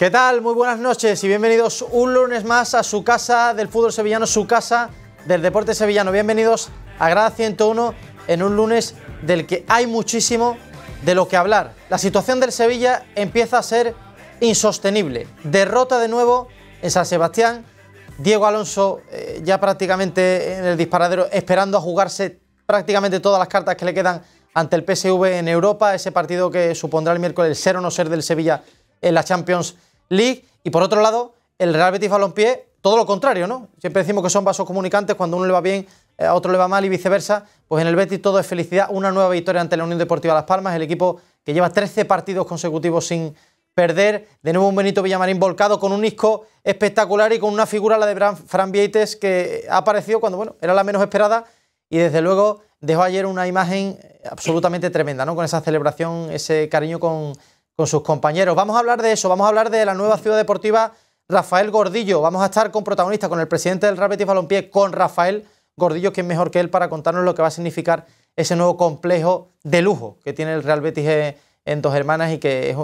¿Qué tal? Muy buenas noches y bienvenidos un lunes más a su casa del fútbol sevillano, su casa del deporte sevillano. Bienvenidos a Grada 101 en un lunes del que hay muchísimo de lo que hablar. La situación del Sevilla empieza a ser insostenible. Derrota de nuevo en San Sebastián. Diego Alonso eh, ya prácticamente en el disparadero, esperando a jugarse prácticamente todas las cartas que le quedan ante el PSV en Europa. Ese partido que supondrá el miércoles ser o no ser del Sevilla en la Champions League. Y por otro lado, el Real Betis Balompié, todo lo contrario, ¿no? Siempre decimos que son vasos comunicantes, cuando uno le va bien, eh, a otro le va mal y viceversa. Pues en el Betis todo es felicidad, una nueva victoria ante la Unión Deportiva Las Palmas, el equipo que lleva 13 partidos consecutivos sin perder. De nuevo un Benito Villamarín volcado con un disco espectacular y con una figura, la de Fran Vieites, que ha aparecido cuando, bueno, era la menos esperada y desde luego dejó ayer una imagen absolutamente tremenda, ¿no? Con esa celebración, ese cariño con con sus compañeros. Vamos a hablar de eso, vamos a hablar de la nueva ciudad deportiva Rafael Gordillo. Vamos a estar con protagonista, con el presidente del Real Betis Balompié, con Rafael Gordillo, quien mejor que él para contarnos lo que va a significar ese nuevo complejo de lujo que tiene el Real Betis en Dos Hermanas y que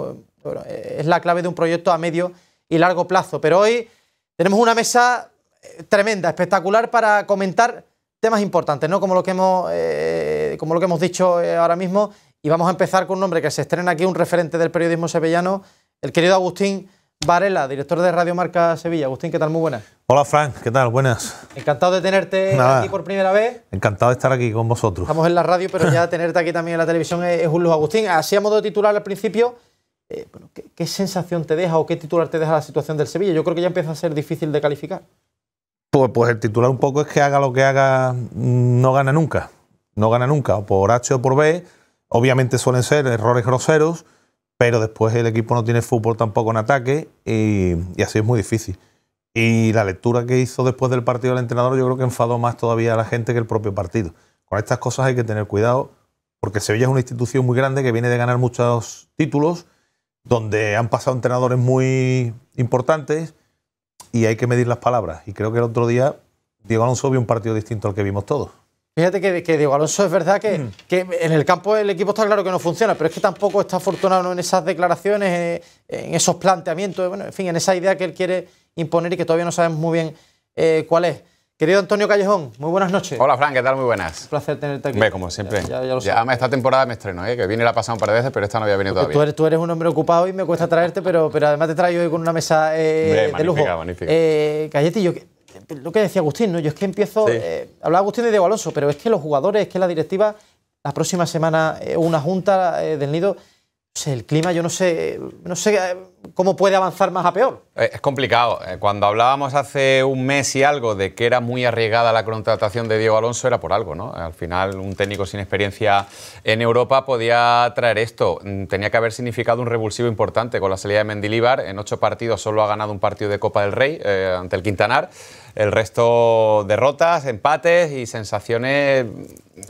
es, la clave de un proyecto a medio y largo plazo. Pero hoy tenemos una mesa eh, tremenda, espectacular para comentar temas importantes, ¿no? Como lo que hemos, eh, como lo que hemos dicho eh, ahora mismo y vamos a empezar con un nombre que se estrena aquí, un referente del periodismo sevillano, el querido Agustín Varela, director de Radio Marca Sevilla. Agustín, ¿qué tal? Muy buenas. Hola, Frank, ¿qué tal? Buenas. Encantado de tenerte aquí por primera vez. Encantado de estar aquí con vosotros. Estamos en la radio, pero ya tenerte aquí también en la televisión es, un lujo. Agustín, así a modo de titular al principio, eh, ¿qué, sensación te deja o qué titular te deja la situación del Sevilla? Yo creo que ya empieza a ser difícil de calificar. Pues, pues el titular un poco es que haga lo que haga, mm, no gana nunca. No gana nunca, por H o por B Obviamente suelen ser errores groseros, pero después el equipo no tiene fútbol tampoco en ataque y, así es muy difícil. Y la lectura que hizo después del partido el entrenador yo creo que enfadó más todavía a la gente que el propio partido. Con estas cosas hay que tener cuidado porque Sevilla es una institución muy grande que viene de ganar muchos títulos, donde han pasado entrenadores muy importantes y hay que medir las palabras. Y creo que el otro día Diego Alonso vio un partido distinto al que vimos todos. Fíjate que, Diego Alonso es verdad que, mm. en el campo del equipo está claro que no funciona, pero es que tampoco está afortunado en esas declaraciones, eh, en esos planteamientos, en fin, en esa idea que él quiere imponer y que todavía no sabemos muy bien eh, cuál es. Querido Antonio Callejón, muy buenas noches. Hola, Fran, ¿qué tal? Muy buenas. Un placer tenerte aquí. como siempre. Ya, esta temporada me estreno, ¿eh? que viene la pasada pasado un par de veces, pero esta no había venido todavía. Tú eres, un hombre ocupado y me cuesta traerte, pero, además te traigo hoy con una mesa de lujo. Magnífica. yo, lo que decía Agustín, ¿no? Yo es que empiezo. Eh, hablaba Agustín de Diego Alonso, pero es que los jugadores, es que la directiva, la próxima semana, eh, una junta eh, del nido. el clima, yo no sé, no sé cómo puede avanzar más a peor. Es complicado. Cuando hablábamos hace un mes y algo de que era muy arriesgada la contratación de Diego Alonso, era por algo, ¿no? Al final, un técnico sin experiencia en Europa podía traer esto. Mm, tenía que haber significado un revulsivo importante con la salida de Mendilibar En ocho partidos solo ha ganado un partido de Copa del Rey ante el Quintanar. El resto derrotas, empates y sensaciones.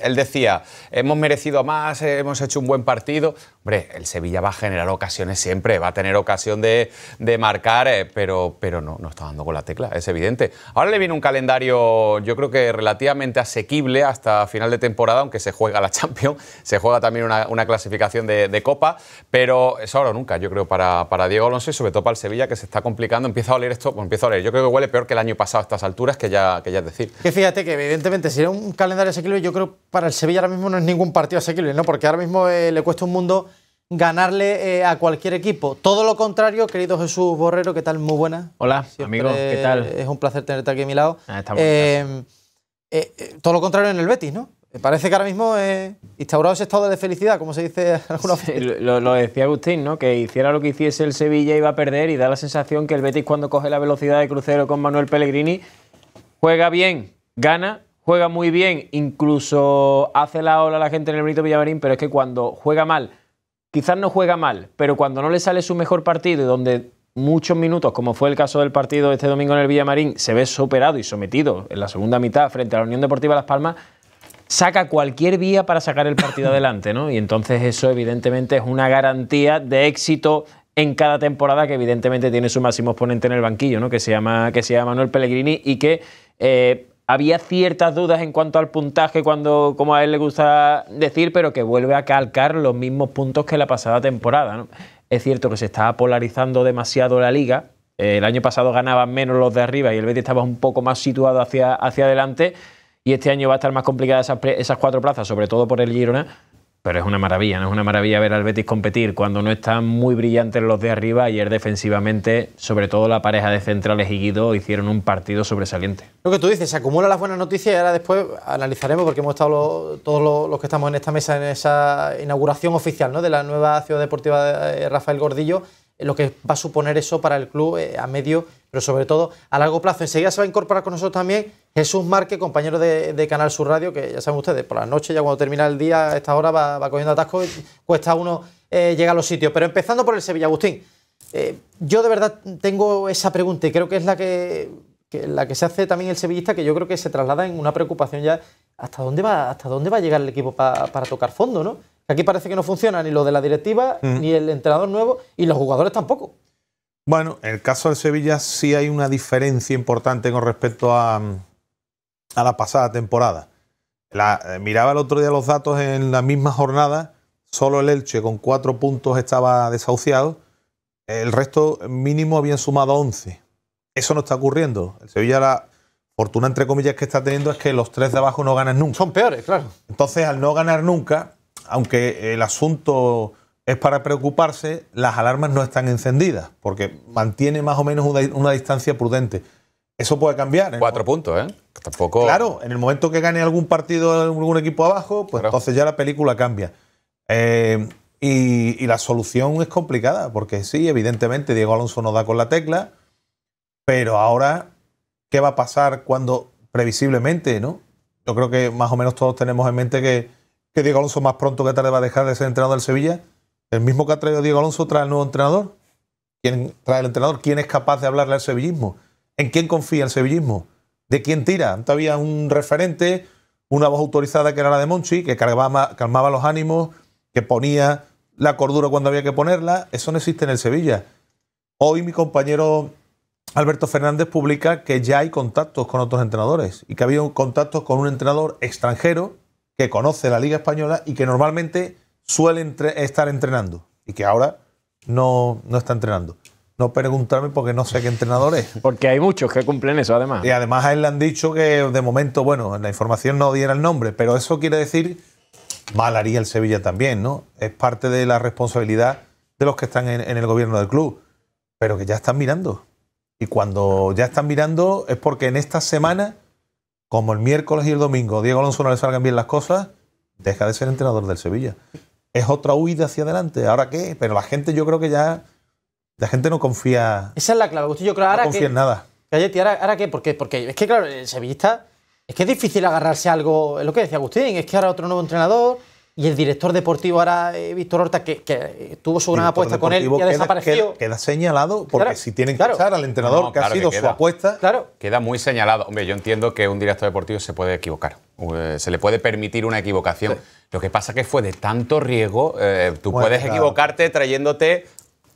Él decía, hemos merecido más, hemos hecho un buen partido. Hombre, el Sevilla va a generar ocasiones siempre, va a tener ocasión de, marcar, eh, pero, pero no, no está dando con la tecla, es evidente. Ahora le viene un calendario, yo creo que relativamente asequible hasta final de temporada, aunque se juega la Champions, se juega también una, clasificación de, Copa, pero eso ahora o nunca, yo creo, para, para Diego Alonso y sobre todo para el Sevilla, que se está complicando. Empieza a oler esto, empieza a oler. Yo creo que huele peor que el año pasado esta alturas que ya, que ya decir. Que fíjate que evidentemente si era un calendario asequible, yo creo que para el Sevilla ahora mismo no es ningún partido asequible, ¿no? Porque ahora mismo eh, le cuesta un mundo ganarle eh, a cualquier equipo. Todo lo contrario, querido Jesús Borrero, ¿qué tal? Muy buena. Hola, amigo, ¿qué tal? Es un placer tenerte aquí a mi lado. Ah, em, eh, todo lo contrario en el Betis, ¿no? Me Parece que ahora mismo es instaurado ese estado de felicidad, como se dice alguna Lo, decía Agustín, ¿no? Que hiciera lo que hiciese el Sevilla iba a perder y da la sensación que el Betis cuando coge la velocidad de crucero con Manuel Pellegrini juega bien, gana, juega muy bien, incluso hace la ola a la gente en el Benito Villamarín, pero es que cuando juega mal, quizás no juega mal, pero cuando no le sale su mejor partido y donde muchos minutos, como fue el caso del partido este domingo en el Villamarín, se ve superado y sometido en la segunda mitad frente a la Unión Deportiva Las Palmas saca cualquier vía para sacar el partido adelante, ¿no? Y entonces eso evidentemente es una garantía de éxito en cada temporada que evidentemente tiene su máximo exponente en el banquillo, ¿no? Que se llama, que se llama Manuel Pellegrini y que eh, había ciertas dudas en cuanto al puntaje, cuando, como a él le gusta decir, pero que vuelve a calcar los mismos puntos que la pasada temporada. Es cierto que se estaba polarizando demasiado la liga. Eh, el año pasado ganaban menos los de arriba y el Betis estaba un poco más situado hacia, hacia adelante y este año va a estar más complicada esas, cuatro plazas, sobre todo por el Girona, pero es una maravilla, ¿no? Es una maravilla ver al Betis competir cuando no están muy brillantes los de arriba. Ayer defensivamente, sobre todo la pareja de centrales y Guido, hicieron un partido sobresaliente. Lo que tú dices, se acumulan las buenas noticias y ahora después analizaremos, porque hemos estado todos los, los, que estamos en esta mesa en esa inauguración oficial ¿no? de la nueva ciudad deportiva de eh, Rafael Gordillo lo que va a suponer eso para el club eh, a medio, pero sobre todo a largo plazo. Enseguida se va a incorporar con nosotros también Jesús Márquez, compañero de, Canal Sur Radio, que ya saben ustedes, por la noche, ya cuando termina el día, a esta hora va, cogiendo atascos y cuesta uno eh, llegar a los sitios. Pero empezando por el Sevilla, Agustín, eh, yo de verdad tengo esa pregunta y creo que es la que, la que se hace también el sevillista, que yo creo que se traslada en una preocupación ya hasta dónde va, hasta dónde va a llegar el equipo para tocar fondo, ¿no? Aquí parece que no funciona ni lo de la directiva, ni el entrenador nuevo, y los jugadores tampoco. Bueno, en el caso del Sevilla sí hay una diferencia importante con respecto a, la pasada temporada. Eh, miraba el otro día los datos en la misma jornada, solo el Elche con cuatro puntos estaba desahuciado, el resto mínimo habían sumado 11. Eso no está ocurriendo. El Sevilla la fortuna, entre comillas, que está teniendo es que los tres de abajo no ganan nunca. Son peores, claro. Entonces, al no ganar nunca, aunque el asunto es para preocuparse, las alarmas no están encendidas, porque mantiene más o menos una, distancia prudente. Eso puede cambiar. ¿eh? Cuatro puntos, ¿eh? Tampoco. Claro, en el momento que gane algún partido, algún equipo abajo, pues entonces ya la película cambia. Eh, y, y, la solución es complicada, porque sí, evidentemente Diego Alonso no da con la tecla, pero ahora, ¿qué va a pasar cuando previsiblemente, no? Yo creo que más o menos todos tenemos en mente que que Diego Alonso más pronto que tarde va a dejar de ser entrenador del Sevilla? ¿El mismo que ha traído Diego Alonso trae el nuevo entrenador? ¿Quién trae el entrenador? ¿Quién es capaz de hablarle al sevillismo? ¿En quién confía el sevillismo? ¿De quién tira? antes había un referente, una voz autorizada que era la de Monchi, que calmaba, calmaba los ánimos, que ponía la cordura cuando había que ponerla. Eso no existe en el Sevilla. Hoy mi compañero Alberto Fernández publica que ya hay contactos con otros entrenadores y que había habido contactos con un entrenador extranjero que conoce la Liga Española y que normalmente suele estar entrenando y que ahora no, no está entrenando. No preguntarme porque no sé qué entrenador es. Porque hay muchos que cumplen eso, además. Y además a él le han dicho que de momento, bueno, en la información no diera el nombre, pero eso quiere decir, mal el Sevilla también, ¿no? Es parte de la responsabilidad de los que están en, en el gobierno del club, pero que ya están mirando. Y cuando ya están mirando es porque en esta semana como el miércoles y el domingo Diego Alonso no le salgan bien las cosas, deja de ser entrenador del Sevilla. Es otra huida hacia adelante. ¿Ahora qué? Pero la gente yo creo que ya... La gente no confía... Esa es la clave, Yo creo ahora no confía en nada. Calleti ¿ahora, qué? ¿Por qué? Porque es que, claro, el sevillista... Es que es difícil agarrarse algo, es lo que decía Agustín, es que ahora otro nuevo entrenador, y el director deportivo ahora, eh, Víctor Horta, que, tuvo su gran apuesta con él y ha queda, Queda, señalado porque si tienen que echar al entrenador que ha sido su apuesta. Queda muy señalado. Hombre, yo entiendo que un director deportivo se puede equivocar. Eh, se le puede permitir una equivocación. Lo que pasa que fue de tanto riesgo. Eh, tú puedes equivocarte trayéndote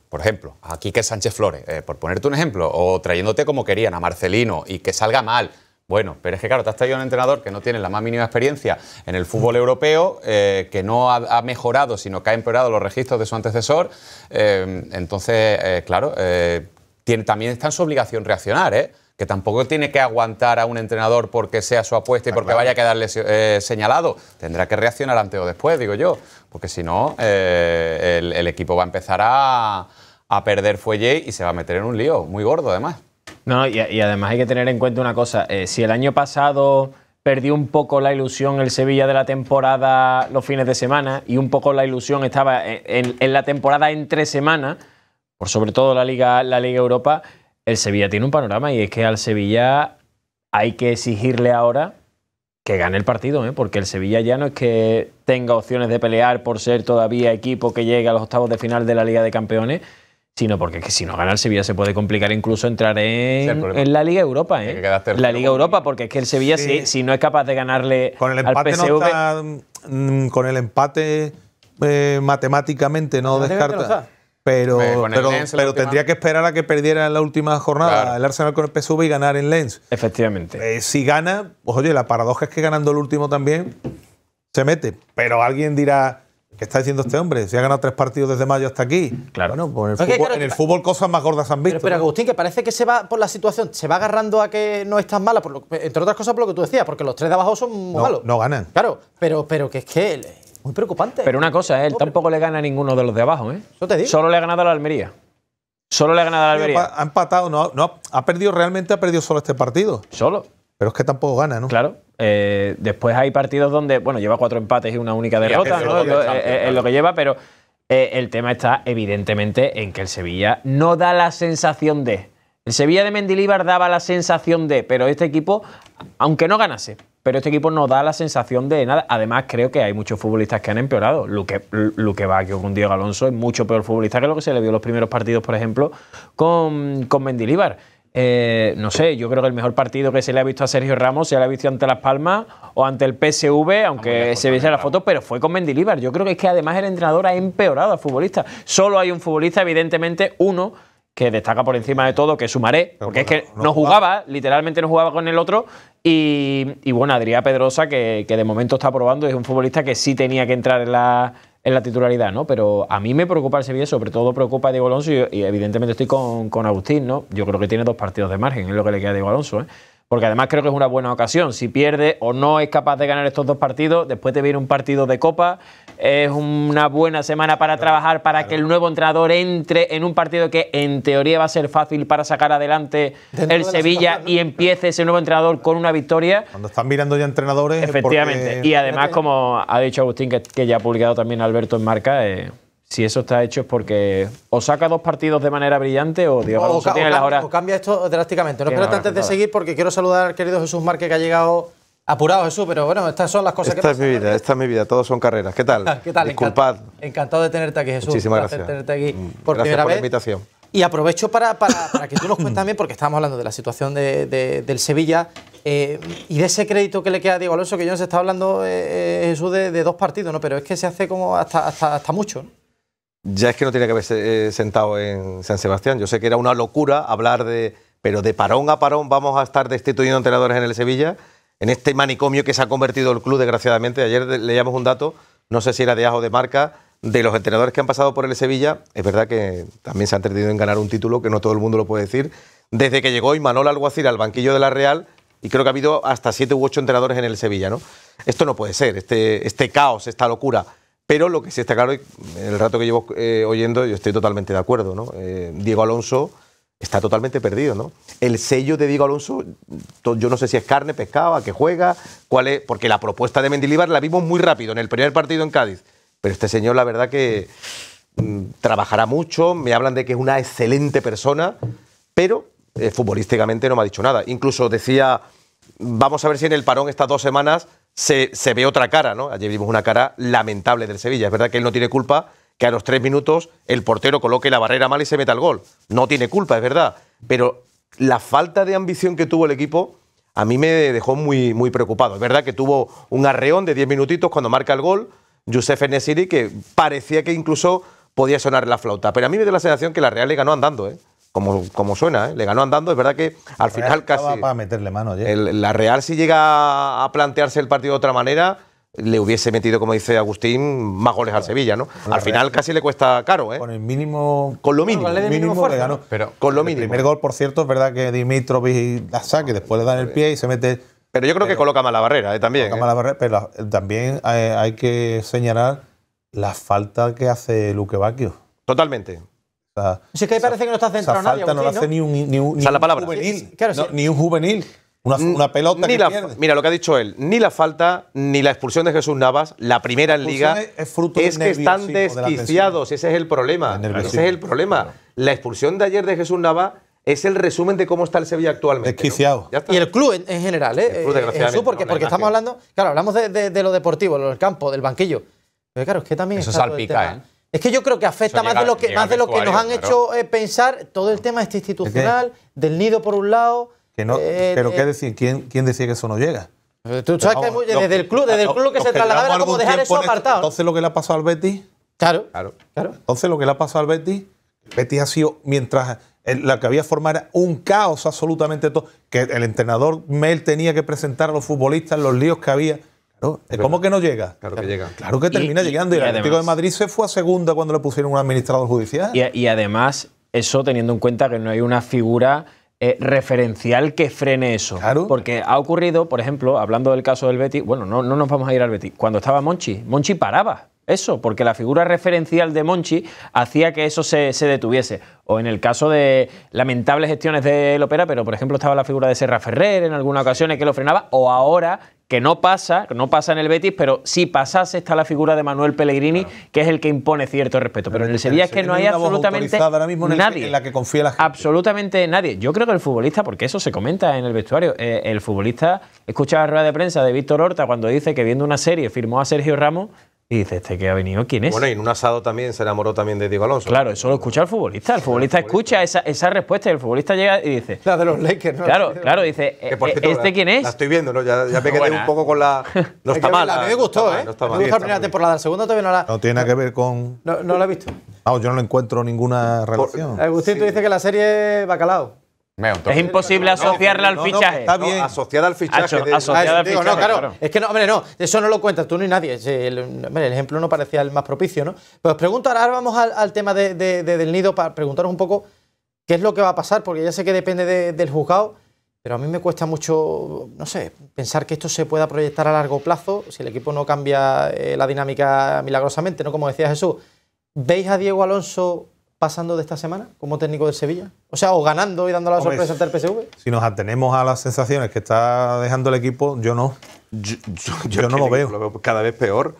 por ejemplo, a Quique Sánchez Flores, por ponerte un ejemplo, o trayéndote como querían a Marcelino y que salga mal. Bueno, pero es que claro, te has traído un entrenador que no tiene la más mínima experiencia en el fútbol europeo, eh, que no ha, mejorado, sino que ha empeorado los registros de su antecesor. Eh, entonces, eh, claro, tiene, también está en su obligación reaccionar, ¿eh? que tampoco tiene que aguantar a un entrenador porque sea su apuesta y ah, porque vaya a quedarle señalado. Tendrá que reaccionar antes o después, digo yo, porque si no, el, equipo va a empezar a, a perder fuelle y se va a meter en un lío muy gordo, además. No, y, además hay que tener en cuenta una cosa. Eh, si el año pasado perdió un poco la ilusión el Sevilla de la temporada los fines de semana y un poco la ilusión estaba en, la temporada entre semana, por sobre todo la Liga, la Europa, el Sevilla tiene un panorama y es que al Sevilla hay que exigirle ahora que gane el partido, ¿eh? porque el Sevilla ya no es que tenga opciones de pelear por ser todavía equipo que llegue a los octavos de final de la Liga de Campeones sino porque que si no gana el Sevilla se puede complicar incluso entrar en, la Liga Europa. ¿eh? la Liga Europa, porque es que el Sevilla, si, no es capaz de ganarle con el empate no está, mm, con el empate eh, matemáticamente no, descarta. Pero, pero, tendría que esperar a que perdiera en la última jornada el Arsenal con el PSV y ganar en Lens. Efectivamente. Eh, si gana, pues oye, la paradoja es que ganando el último también se mete. Pero alguien dirá, ¿Qué está diciendo este hombre? Se ha ganado tres partidos desde mayo hasta aquí. Claro. Bueno, pues en, el fútbol, en cosas más gordas han visto. Pero, Agustín, que parece que se va por la situación, se va agarrando a que no es tan mala, entre otras cosas por lo que tú decías, porque los tres de abajo son malos. No ganan. Claro, pero, pero que es que él, muy preocupante. Pero una cosa, ¿eh? él tampoco le gana a ninguno de los de abajo. ¿eh? Solo le ha ganado a la Almería. Solo le ha ganado a la Almería. Ha empatado, no, ha perdido, realmente ha perdido solo este partido. Solo. Pero es que tampoco gana, ¿no? Claro. Eh, después hay partidos donde, bueno, lleva cuatro empates y una única derrota, ¿no? Eh, es lo, que lleva, pero eh, el tema está evidentemente en que el Sevilla no da la sensación de. El Sevilla de Mendilíbar daba la sensación de, pero este equipo, aunque no ganase, pero este equipo no da la sensación de nada. Además, creo que hay muchos futbolistas que han empeorado. Luque, va va con Diego Alonso es mucho peor futbolista que lo que se le vio en los primeros partidos, por ejemplo, con, con Mendilíbar. Eh, no sé, yo creo que el mejor partido que se le ha visto a Sergio Ramos se le ha visto ante Las Palmas o ante el PSV, aunque se viese la foto, pero fue con Mendilibar, Yo creo que es que además el entrenador ha empeorado al futbolista, Solo hay un futbolista, evidentemente, uno que destaca por encima de todo, que sumaré, porque es que no, jugaba, literalmente no jugaba con el otro. Y, bueno, Adrián Pedrosa, que, que, de momento está probando, es un futbolista que sí tenía que entrar en la, en la titularidad, ¿no? Pero a mí me preocupa el Sevilla, sobre todo preocupa a Diego Alonso y, evidentemente estoy con, con, Agustín, ¿no? Yo creo que tiene dos partidos de margen, es lo que le queda a Diego Alonso, ¿eh? Porque además creo que es una buena ocasión. Si pierde o no es capaz de ganar estos dos partidos, después te viene un partido de Copa es una buena semana para trabajar para que el nuevo entrenador entre en un partido que en teoría va a ser fácil para sacar adelante el Sevilla y empiece ese nuevo entrenador con una victoria. Cuando están mirando ya entrenadores. Efectivamente. Y además, como ha dicho Agustín, que, ya ha publicado también Alberto en marca, eh, si eso está hecho es porque o saca dos partidos de manera brillante o digamos, cambia, esto drásticamente. No espérate antes de seguir porque quiero saludar al querido Jesús Márquez que ha llegado Apurado, Jesús, pero bueno, estas son las cosas que Esta es mi vida, esta es mi vida, todos son carreras. ¿Qué tal? ¿Qué tal? Disculpad. Encantado de tenerte aquí, Jesús. Muchísimas gracias. Mm, por la invitación. Y aprovecho para, para, que tú nos cuentes también, porque estábamos hablando de la situación del Sevilla eh, y de ese crédito que le queda a Diego Alonso, que yo se está hablando, eh, eh, Jesús, de, dos partidos, ¿no? Pero es que se hace como hasta, hasta, mucho, Ya es que no tiene que haberse sentado en San Sebastián. Yo sé que era una locura hablar de. Pero de parón a parón vamos a estar destituyendo entrenadores en el Sevilla en este manicomio que se ha convertido el club, desgraciadamente. Ayer leíamos un dato, no sé si era de ajo de marca, de los entrenadores que han pasado por el Sevilla. Es verdad que también se han tenido en ganar un título, que no todo el mundo lo puede decir. Desde que llegó Imanol Alguacil al banquillo de la Real, y creo que ha habido hasta siete u ocho entrenadores en el Sevilla, ¿no? Esto no puede ser, este, este caos, esta locura. Pero lo que sí está claro, en el rato que llevo eh, oyendo, yo estoy totalmente de acuerdo, ¿no? Eh, Diego Alonso está totalmente perdido, ¿no? El sello de Diego Alonso, yo no sé si es carne, pescado, a qué juega, cuál es, porque la propuesta de Mendilibar la vimos muy rápido en el primer partido en Cádiz, pero este señor la verdad que mm, trabajará mucho, me hablan de que es una excelente persona, pero eh, futbolísticamente no me ha dicho nada. Incluso decía, vamos a ver si en el parón estas dos semanas se, se ve otra cara, ¿no? Ayer vimos una cara lamentable del Sevilla, es verdad que él no tiene culpa, que a los tres minutos el portero coloque la barrera mal y se meta el gol. No tiene culpa, es verdad. Pero la falta de ambición que tuvo el equipo a mí me dejó muy, muy preocupado. Es verdad que tuvo un arreón de diez minutitos cuando marca el gol, Youssef Nesiri, que parecía que incluso podía sonar la flauta. Pero a mí me da la sensación que la Real le ganó andando, ¿eh? Como, como suena, ¿eh? le ganó andando. Es verdad que al final casi. meterle mano la Real, si llega a plantearse el partido de otra manera, le hubiese metido, como dice Agustín, más goles al Sevilla, ¿no? Al final casi le cuesta caro, ¿eh? Con el mínimo. Con lo mínimo. Con mínimo, con lo mínimo. El primer gol, por cierto, es verdad que Dimitrovic la saque, después le dan el pie y se mete. Pero yo creo que coloca mala barrera, ¿eh? También. Coloca ¿eh? barrera, pero también hay, que señalar la falta que hace Luque Bacchio. Totalmente. O sea, es que parece que no está centrado esa falta no la hace ni un, juvenil. ni un juvenil. Una, pelota Mira, lo que ha dicho él, ni la falta ni la expulsión de Jesús Navas, la primera en liga, es, fruto es que están desquiciados, ese es el problema. Ese es el problema. La expulsión de ayer de Jesús Navas es el resumen de cómo está el Sevilla actualmente. Desquiciado. Y el club en, general, ¿eh? eh, eh porque, porque estamos hablando, claro, hablamos de, lo deportivo, del campo, del banquillo. Pero claro, es que también. Eso salpica, ¿eh? Es que yo creo que afecta más de lo que, más de lo que nos han hecho pensar todo el tema este institucional, del nido por un lado eh, pero eh. ¿qué decir ¿Quién, ¿Quién decía que eso no llega? Eh, desde el club, desde que se trasladaba como dejar eso apartado. Entonces lo que le ha pasado al Betis. Claro, Entonces lo que le ha pasado al Betis, Betis ha sido, mientras la que había formado era un caos absolutamente todo, que el entrenador Mel tenía que presentar a los futbolistas los líos que había. ¿Cómo que no llega? Claro que llega. Claro que termina llegando. Y, el Atlético de Madrid se fue a segunda cuando le pusieron un administrador judicial. y además, eso teniendo en cuenta que no hay una figura eh, referencial que frene eso. Porque ha ocurrido, por ejemplo, hablando del caso del Betty bueno, no, no nos vamos a ir al Betty cuando estaba Monchi, Monchi paraba eso, porque la figura referencial de Monchi hacía que eso se, detuviese. O en el caso de lamentables gestiones del Opera, pero por ejemplo estaba la figura de Serra Ferrer en algunas ocasiones que lo frenaba, o ahora que no pasa, no pasa en el Betis, pero si pasase está la figura de Manuel Pellegrini, que es el que impone cierto respeto. Pero, en el Sevilla es que no hay absolutamente nadie. en la que confía la gente. Absolutamente nadie. Yo creo que el futbolista, porque eso se comenta en el vestuario, eh, el futbolista escucha la rueda de prensa de Víctor Horta cuando dice que viendo una serie firmó a Sergio Ramos y dice, ¿este que ha venido quién es? Bueno, y en un asado también se enamoró también de Diego Alonso. Claro, eso lo escucha el futbolista. El futbolista escucha Esa, esa, respuesta y el futbolista llega y dice... La de los Lakers, ¿no? Claro, claro, dice, e-, ¿este quién es? La estoy viendo, ¿no? Ya, ya me quedé un poco con la... No está mal. me gustó, ¿eh? No está mal. la la segunda todavía no la... No tiene nada que ver con... No, la he visto. ah yo no le encuentro ninguna relación. Agustín, tú dices que la serie Bacalao. Es imposible asociarla al fichaje. Está bien. asociada al fichaje. claro. Es que no, hombre, no. Eso no lo cuentas tú ni nadie. El, ejemplo no parecía el más propicio, ¿no? Pues os pregunto, ahora vamos al, tema del nido para preguntaros un poco qué es lo que va a pasar, porque ya sé que depende del juzgado, pero a mí me cuesta mucho, no sé, pensar que esto se pueda proyectar a largo plazo si el equipo no cambia eh, la dinámica milagrosamente, ¿no? Como decía Jesús, ¿veis a Diego Alonso pasando de esta semana como técnico del Sevilla? O sea, o ganando y dando la sorpresa ante el PSV. Si nos atenemos a las sensaciones que está dejando el equipo, yo no. Yo, no lo veo. Cada vez peor.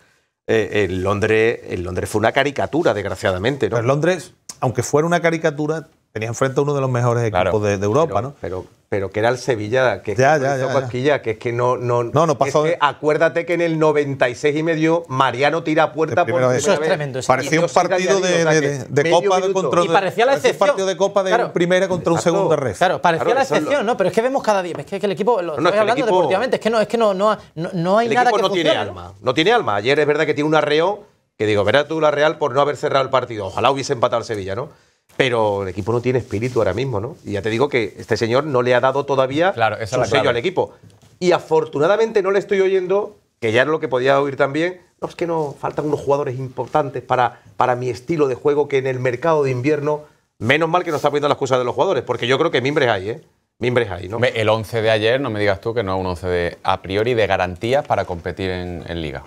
Eh, el en Londres, en Londres fue una caricatura, desgraciadamente. ¿no? en Londres, aunque fuera una caricatura, Tenía enfrente a uno de los mejores equipos de, de, Europa, ¿no? Pero, pero que era el Sevilla, que es ya, ya, ya, Pasquilla, que es que no, no, no, pasó. acuérdate que en el 96 y medio Mariano tira a puerta por primera Eso es tremendo. Parecía un partido de, de, de Copa de control. Y parecía la excepción. Un partido de Copa de claro, primera contra un segundo ref. Claro, parecía la excepción, ¿no? Pero es que vemos cada día. Es que, el equipo, lo no, estoy hablando deportivamente, es que no, es que no, no, no hay el nada que no tiene alma. No tiene alma. Ayer es verdad que tiene un arreo que digo, verás tú la Real por no haber cerrado el partido. Ojalá hubiese empatado el Sevilla, ¿no? Pero el equipo no tiene espíritu ahora mismo, ¿no? Y ya te digo que este señor no le ha dado todavía su sello al equipo. Y afortunadamente no le estoy oyendo, que ya es lo que podía oír también, no, es que no, faltan unos jugadores importantes para, para mi estilo de juego que en el mercado de invierno, menos mal que no está poniendo las cosas de los jugadores, porque yo creo que mimbres hay, ¿eh? Mimbres hay, ¿no? El 11 de ayer, no me digas tú que no es un 11 de, a priori de garantías para competir en Liga.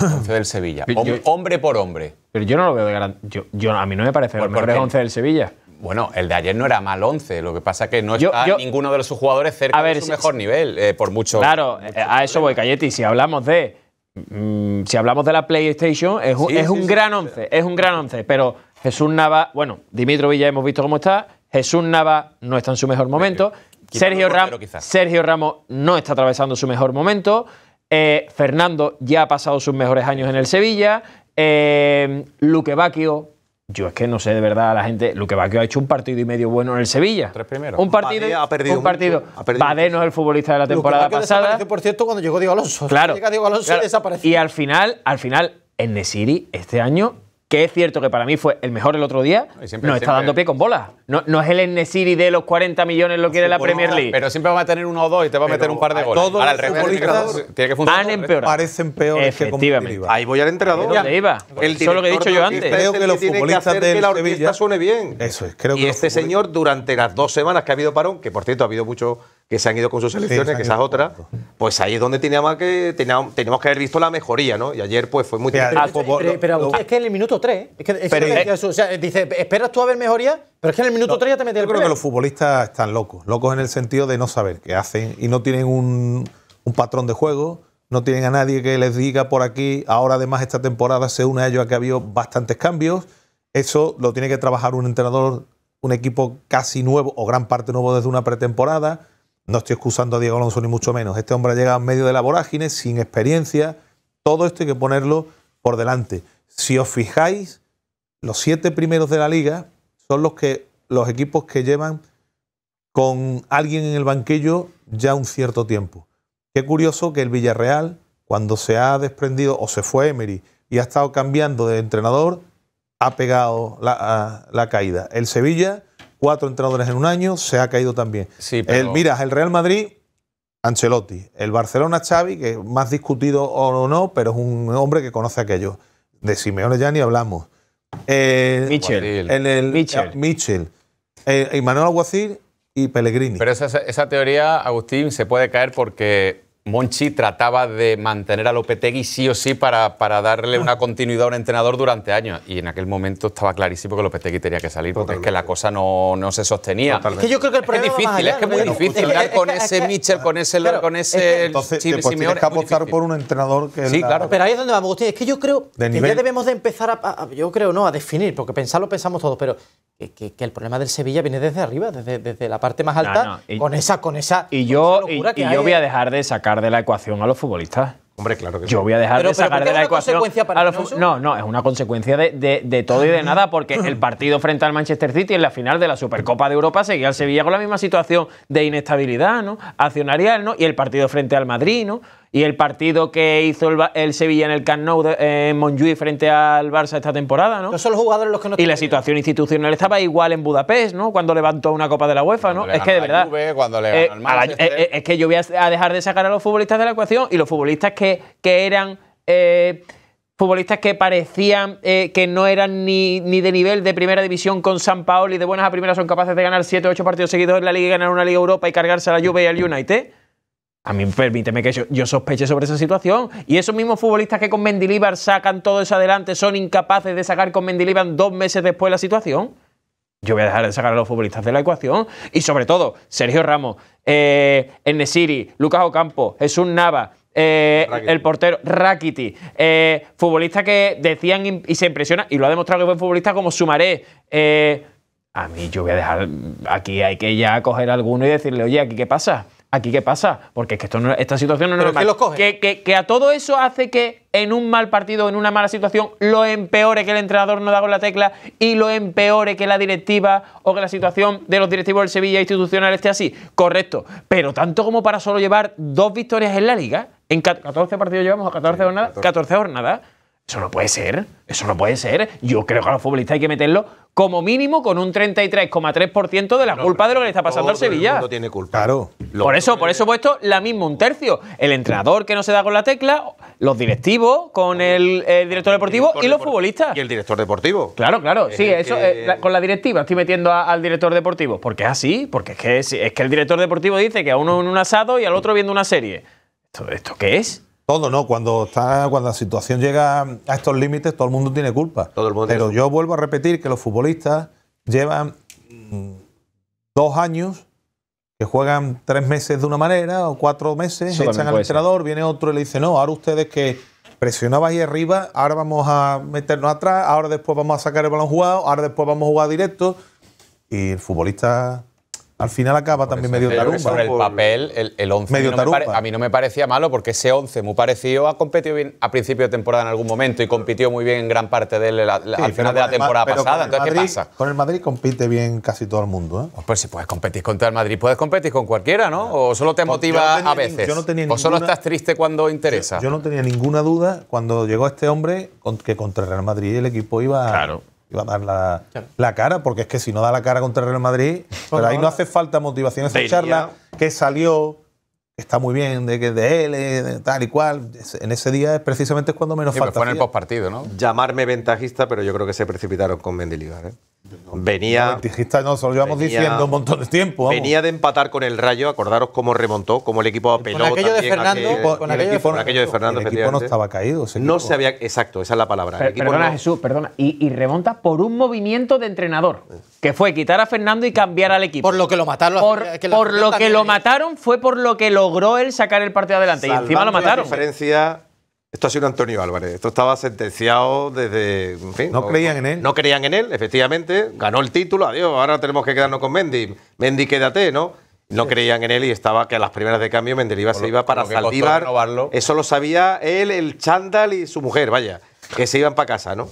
11 del Sevilla. hombre por hombre. Pero yo no lo veo de Yo, a mí no me parece el mejor 11 del Sevilla. Bueno, el de ayer no era mal 11, lo que pasa es que no está ninguno de sus jugadores cerca de su mejor nivel, eh, por mucho. Claro, eh, a eso voy, Cayeti. Si hablamos de. Mm, si hablamos de la PlayStation, es, un gran 11, es un gran 11, pero Jesús Nava, bueno, Dimitro Villa hemos visto cómo está, Jesús Nava no está en su mejor momento, Sergio, Ramos Sergio Ramos no está atravesando su mejor momento. Eh, Fernando ya ha pasado sus mejores años en el Sevilla. Eh, Luque Bacchio, yo es que no sé de verdad la gente. Luque Bacchio ha hecho un partido y medio bueno en el Sevilla. Tres primeros. Un partido. ha perdido. Un partido. es el futbolista de la temporada pasada. por cierto, cuando llegó Diego Alonso. Y al final, al final, en Nesiri este año que es cierto que para mí fue el mejor el otro día, nos está dando pie con bola. No, no es el Enesiri de los 40 millones lo que quiere la Premier League. Pero siempre va a tener uno o dos y te va a meter un par de goles. Todos Ahora, el resto tiene que funcionar. Parecen peores Efectivamente. Ahí voy al entrenador. ¿Dónde iba? Eso es lo que he dicho yo antes. Creo que los futbolistas de la suene bien. Eso es. Creo y este señor, durante las dos semanas que ha habido parón, que por cierto ha habido mucho que se han ido con sus selecciones, que esas otra pues ahí es donde teníamos que, teníamos, que haber visto la mejoría, ¿no? Y ayer pues fue muy ah, Pero, es que en el minuto 3, es que, dice, esperas tú a ver mejoría, pero es que en el minuto 3 ya te metes el Yo creo que los futbolistas están locos, locos en el sentido de no saber qué hacen y no tienen un, un patrón de juego, no tienen a nadie que les diga por aquí, ahora además esta temporada se une a ellos a que ha habido bastantes cambios, eso lo tiene que trabajar un entrenador, un equipo casi nuevo o gran parte nuevo desde una pretemporada no estoy excusando a Diego Alonso ni mucho menos. Este hombre ha llegado en medio de la vorágine, sin experiencia. Todo esto hay que ponerlo por delante. Si os fijáis, los siete primeros de la liga son los que los equipos que llevan con alguien en el banquillo ya un cierto tiempo. Qué curioso que el Villarreal, cuando se ha desprendido o se fue Emery y ha estado cambiando de entrenador, ha pegado la caída. El Sevilla cuatro entrenadores en un año, se ha caído también. el, mira, el Real Madrid, Ancelotti. El Barcelona, Xavi, que más discutido o no, pero es un hombre que conoce aquello. De Simeone ya ni hablamos. Eh, Michel. En el, Michel. y ah, Michel. Eh, Manuel Aguacil y Pellegrini. Pero esa, esa teoría, Agustín, se puede caer porque Monchi trataba de mantener a Lopetegui sí o sí para, para darle una ah. continuidad a un entrenador durante años. Y en aquel momento estaba clarísimo que Lopetegui tenía que salir porque es que la cosa no, no se sostenía. Es que yo creo que el problema es, que difícil, es que es muy difícil. hablar con ese Mitchell, con ese, claro, con ese pues, Simeone, que apostar por un entrenador que. Sí, claro. Pero ahí es donde vamos, Agustín. Es que yo creo que ya debemos de empezar a, Yo creo, no, a definir, porque lo pensamos todos, pero que, el problema del Sevilla viene desde arriba, desde, desde la parte más alta, con esa, con esa. Y yo, y, yo voy a dejar de sacar de la ecuación a los futbolistas. Hombre, claro que Yo voy a dejar de sacar de la ecuación. a los, no, no, es una consecuencia de, todo y de nada, porque el partido frente al Manchester City en la final de la Supercopa de Europa seguía al Sevilla con la misma situación de inestabilidad, ¿no? Accionarial, ¿no? Y el partido frente al Madrid, ¿no? y el partido que hizo el, Sevilla en el Camp eh, en Montjuic frente al Barça esta temporada, ¿no? son jugadores Y la situación institucional estaba igual en Budapest, ¿no? Cuando levantó una Copa de la UEFA, ¿no? es que de verdad. cuando es que yo voy a, dejar de sacar a los futbolistas de la ecuación y los futbolistas que, que eran eh, futbolistas que parecían eh, que no eran ni, ni, de nivel de primera división con San Paolo y de buenas a primeras son capaces de ganar 7 o 8 partidos seguidos en la liga y ganar una Liga Europa y cargarse a la Juve y al United. A mí permíteme que yo, sospeche sobre esa situación. Y esos mismos futbolistas que con Mendilibar sacan todo eso adelante son incapaces de sacar con Mendilibar dos meses después la situación. Yo voy a dejar de sacar a los futbolistas de la ecuación. Y sobre todo, Sergio Ramos, eh, Enesiri, Lucas Ocampo, Jesús Nava, eh, el portero Rakiti, eh, futbolista que decían y se impresiona, y lo ha demostrado que fue futbolista como Sumaré. Eh, a mí yo voy a dejar, aquí hay que ya coger alguno y decirle, oye, ¿aquí qué pasa? ¿Aquí qué pasa? Porque es que esta situación no es normal. Que, a todo eso hace que en un mal partido, en una mala situación, lo empeore que el entrenador no da con la tecla y lo empeore que la directiva o que la situación de los directivos del Sevilla institucional esté así. Correcto. Pero tanto como para solo llevar dos victorias en la liga, en 14 partidos llevamos a 14 jornadas, 14 jornadas eso no puede ser, eso no puede ser. Yo creo que a los futbolistas hay que meterlo como mínimo con un 33,3% de la culpa de lo que le está pasando al Sevilla. No tiene culpa. Claro. Por eso, por eso he puesto la misma, un tercio. El entrenador que no se da con la tecla, los directivos con el, director deportivo y los futbolistas. Y el director deportivo. Claro, claro. sí, eso eh, con la directiva estoy metiendo al director deportivo. Porque es así, porque es que, que el director deportivo dice que a uno en un asado y al otro viendo una serie. esto, esto qué es? Todo, ¿no? Cuando, está, cuando la situación llega a estos límites, todo el mundo tiene culpa. Pero yo vuelvo a repetir que los futbolistas llevan mm, dos años que juegan tres meses de una manera o cuatro meses, echan al entrenador, viene otro y le dice, no, ahora ustedes que presionabas ahí arriba, ahora vamos a meternos atrás, ahora después vamos a sacar el balón jugado, ahora después vamos a jugar directo. Y el futbolista al final acaba también medio tarumba. Sobre el papel, el, 11 a mí no me parecía malo porque ese 11 muy parecido ha competido bien a principio de temporada en algún momento y compitió muy bien en gran parte de él la, al final de la temporada pasada. Entonces, ¿qué pasa? Con el Madrid compite bien casi todo el mundo. ¿eh? Pues, si puedes competir contra el Madrid, puedes competir con cualquiera, ¿no? O solo te motiva a veces. o solo estás triste cuando interesa. Yo, no tenía ninguna duda cuando llegó este hombre que contra el Real Madrid el equipo iba. Claro va a dar la, cara, porque es que si no da la cara contra el Real Madrid, pero ahí no hace falta motivación. Esa charla que salió, está muy bien, de que de él, tal y cual, en ese día es precisamente cuando menos falta. Pues fue en el postpartido, ¿no? Llamarme ventajista, pero yo creo que se precipitaron con Mendilibar. ¿eh? Venía. no, diciendo un montón de tiempo. Venía de empatar con el Rayo, acordaros cómo remontó, cómo el equipo apeló. Con aquello de Fernando, con, aquello de Fernando, el equipo no estaba caído. No se había. Exacto, esa es la palabra. perdona, Jesús, perdona. Y, remonta por un movimiento de entrenador, que fue quitar a Fernando y cambiar al equipo. Por lo que lo mataron. Por, lo que lo mataron fue por lo que logró él sacar el partido adelante. y encima lo mataron. Esto ha sido Antonio Álvarez. Esto estaba sentenciado desde. no, creían en él. No creían en él, efectivamente. Ganó el título, adiós. Ahora tenemos que quedarnos con Mendy. Mendy, quédate, ¿no? No creían en él y estaba que a las primeras de cambio Mendy iba, se iba para Zaldívar. Eso lo sabía él, el Chandal y su mujer, vaya. Que se iban para casa, ¿no?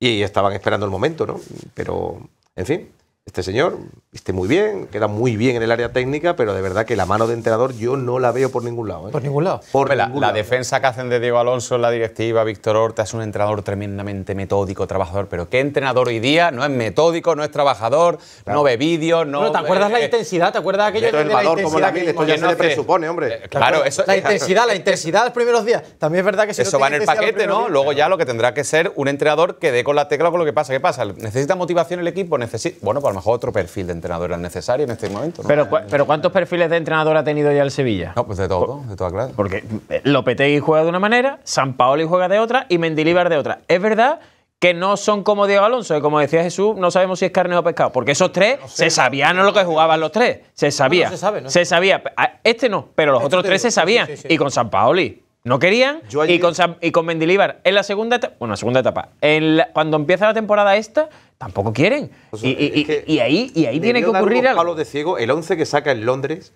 Y estaban esperando el momento, ¿no? Pero, en fin. Este señor viste muy bien, queda muy bien en el área técnica, pero de verdad que la mano de entrenador yo no la veo por ningún lado. ¿eh? Por ningún lado. Por la, defensa que hacen de Diego Alonso en la directiva, Víctor Horta es un entrenador tremendamente metódico, trabajador, pero ¿qué entrenador hoy día no es metódico, no es trabajador, no ve vídeos, no. ¿No ¿Te acuerdas la intensidad? ¿Te acuerdas aquello de, el valor como la esto ya no se le presupone, hombre. claro, eso. La intensidad, la intensidad los primeros días. También es verdad que si eso va en el paquete, ¿no? Luego ya lo que tendrá que ser un entrenador que dé con la tecla con lo que pasa, ¿qué pasa? Necesita motivación el equipo, necesita. Bueno, lo mejor otro perfil de entrenador es necesario en este momento. Pero, pero ¿cuántos perfiles de entrenador ha tenido ya el Sevilla? No, pues de todo, de toda clase. Porque eh, Lopetegui juega de una manera, San Paoli juega de otra y Mendilibar de otra. Es verdad que no son como Diego Alonso, que como decía Jesús, no sabemos si es carne o pescado, porque esos tres se sabían lo que jugaban los tres, se sabía, se, sabía, este no, pero los este otros tres se sabían, y con San Paoli no querían. y, con Sam, en la segunda etapa, bueno, segunda etapa, cuando empieza la temporada esta, tampoco quieren. y, ahí, y ahí tiene que ocurrir algo. Palo de ciego, el 11 que saca en Londres,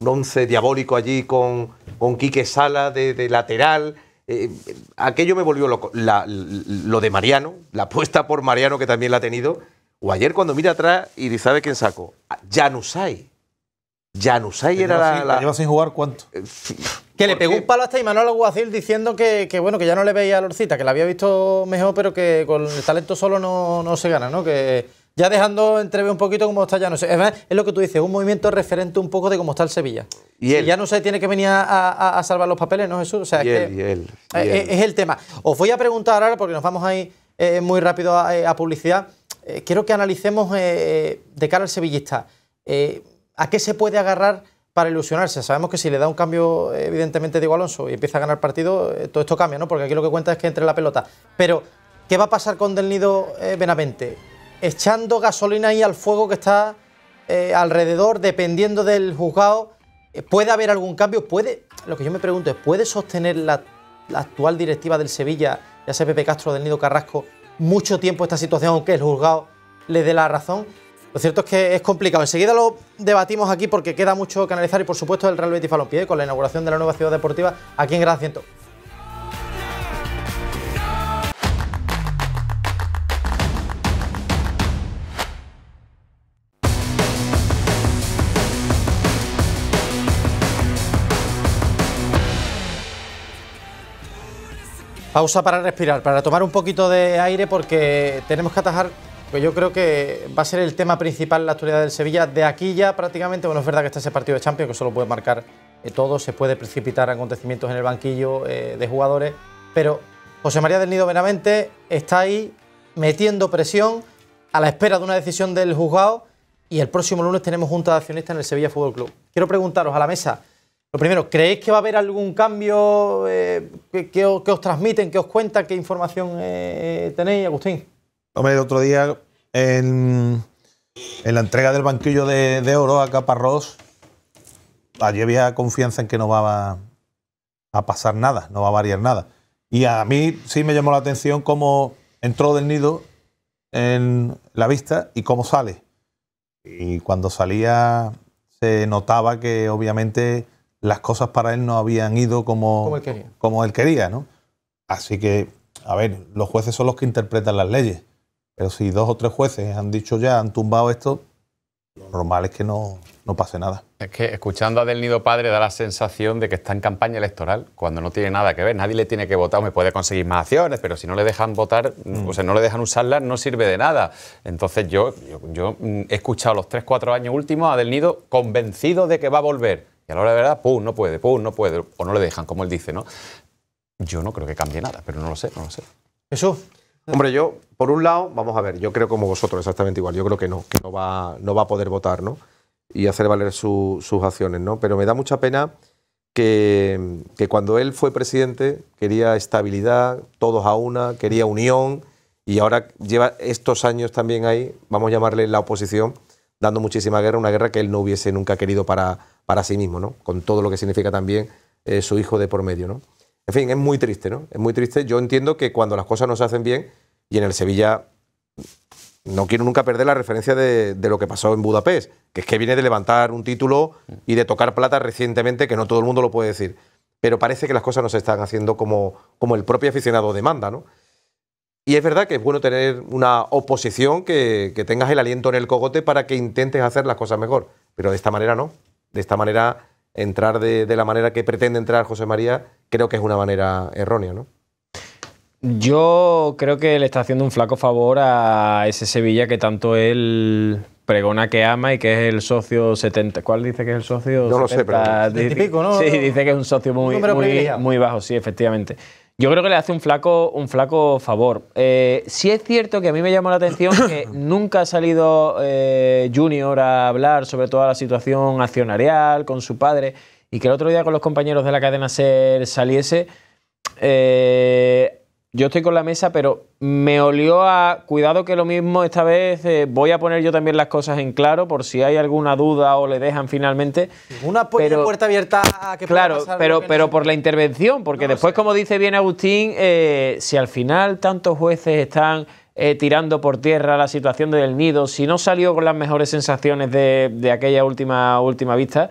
un 11 diabólico allí con, con Quique Sala de, lateral. Eh, eh, aquello me volvió loco. lo de Mariano, la apuesta por Mariano que también la ha tenido. O ayer cuando mira atrás y dice, ¿sabe quién sacó? Janusay. Janusay era la, la... ¿Lleva sin jugar cuánto? Eh, que le pegó un palo hasta este Imanol Aguacil diciendo que, que, bueno, que ya no le veía a Lorcita, que la había visto mejor, pero que con el talento solo no, se gana, ¿no? Que ya dejando entrever un poquito cómo está ya no sé. Es lo que tú dices, un movimiento referente un poco de cómo está el Sevilla. Y él. ya no se tiene que venir a, salvar los papeles, ¿no, Jesús? es, él, y él, es, el tema. Os voy a preguntar ahora, porque nos vamos ahí eh, muy rápido a, eh, publicidad. Eh, quiero que analicemos de cara al sevillista. ¿A qué se puede agarrar? para ilusionarse. Sabemos que si le da un cambio, evidentemente, Diego Alonso y empieza a ganar partido, eh, todo esto cambia, ¿no? Porque aquí lo que cuenta es que entre la pelota. Pero, ¿qué va a pasar con Del Nido eh, Benavente? Echando gasolina ahí al fuego que está eh, alrededor, dependiendo del juzgado, ¿puede haber algún cambio? ¿Puede, lo que yo me pregunto es, ¿puede sostener la, actual directiva del Sevilla, ya sea Pepe Castro, Del Nido Carrasco, mucho tiempo esta situación, aunque el juzgado le dé la razón? Lo cierto es que es complicado. Enseguida lo debatimos aquí porque queda mucho que analizar y por supuesto el Real Betis Balompié con la inauguración de la nueva ciudad deportiva aquí en Gran Pausa para respirar, para tomar un poquito de aire porque tenemos que atajar pues yo creo que va a ser el tema principal en la actualidad del Sevilla. De aquí ya prácticamente, bueno, es verdad que está ese partido de Champions que solo puede marcar eh, todo, se puede precipitar acontecimientos en el banquillo eh, de jugadores, pero José María del Nido Benavente está ahí metiendo presión a la espera de una decisión del juzgado y el próximo lunes tenemos junta de accionistas en el Sevilla Fútbol Club. Quiero preguntaros a la mesa, lo primero, ¿creéis que va a haber algún cambio? Eh, que, os, transmiten? que os cuentan? ¿Qué información tenéis, Agustín? Hombre, el otro día en, la entrega del banquillo de, oro a Caparrós, allí había confianza en que no va a, pasar nada, no va a variar nada. Y a mí sí me llamó la atención cómo entró del nido en la vista y cómo sale. Y cuando salía se notaba que obviamente las cosas para él no habían ido como, él quería. Como él quería ¿no? Así que, a ver, los jueces son los que interpretan las leyes. Pero si dos o tres jueces han dicho ya, han tumbado esto, lo normal es que no, no pase nada. Es que escuchando a Del Nido Padre da la sensación de que está en campaña electoral, cuando no tiene nada que ver, nadie le tiene que votar, me puede conseguir más acciones, pero si no le dejan votar, mm. o sea, no le dejan usarlas, no sirve de nada. Entonces yo, yo, mm, he escuchado los tres, cuatro años últimos a Del Nido convencido de que va a volver. Y a la hora de verdad, pum, no puede, pum, no puede, o no le dejan, como él dice, ¿no? Yo no creo que cambie nada, pero no lo sé, no lo sé. Jesús. Hombre, yo, por un lado, vamos a ver, yo creo como vosotros exactamente igual, yo creo que no, que no va, no va a poder votar, ¿no? Y hacer valer sus acciones, ¿no? Pero me da mucha pena que, cuando él fue presidente quería estabilidad, todos a una, quería unión, y ahora lleva estos años también ahí, vamos a llamarle la oposición, dando muchísima guerra, una guerra que él no hubiese nunca querido para, para sí mismo, ¿no? Con todo lo que significa también eh, su hijo de por medio, ¿no? En fin, es muy triste, ¿no? Es muy triste. Yo entiendo que cuando las cosas no se hacen bien, y en el Sevilla no quiero nunca perder la referencia de, lo que pasó en Budapest, que es que viene de levantar un título y de tocar plata recientemente, que no todo el mundo lo puede decir. Pero parece que las cosas no se están haciendo como, como el propio aficionado demanda, ¿no? Y es verdad que es bueno tener una oposición que, tengas el aliento en el cogote para que intentes hacer las cosas mejor. Pero de esta manera no. De esta manera, entrar de la manera que pretende entrar José María creo que es una manera errónea, ¿no? Yo creo que le está haciendo un flaco favor a ese Sevilla que tanto él pregona que ama y que es el socio 70. ¿Cuál dice que es el socio? No lo sé, pero. Sí, dice que es un socio muy, muy, bajo, sí, efectivamente. Yo creo que le hace un flaco, un flaco favor. Si eh, sí es cierto que a mí me llamó la atención que nunca ha salido eh, Junior a hablar sobre toda la situación accionarial con su padre y que el otro día con los compañeros de la cadena SER saliese, eh, yo estoy con la mesa, pero me olió a cuidado que lo mismo esta vez eh, voy a poner yo también las cosas en claro por si hay alguna duda o le dejan finalmente. Una puerta abierta a que Claro, pero, pero por la intervención, porque después, como dice bien Agustín, eh, si al final tantos jueces están tirando por tierra la situación del nido, si no salió con las mejores sensaciones de, de aquella última, última vista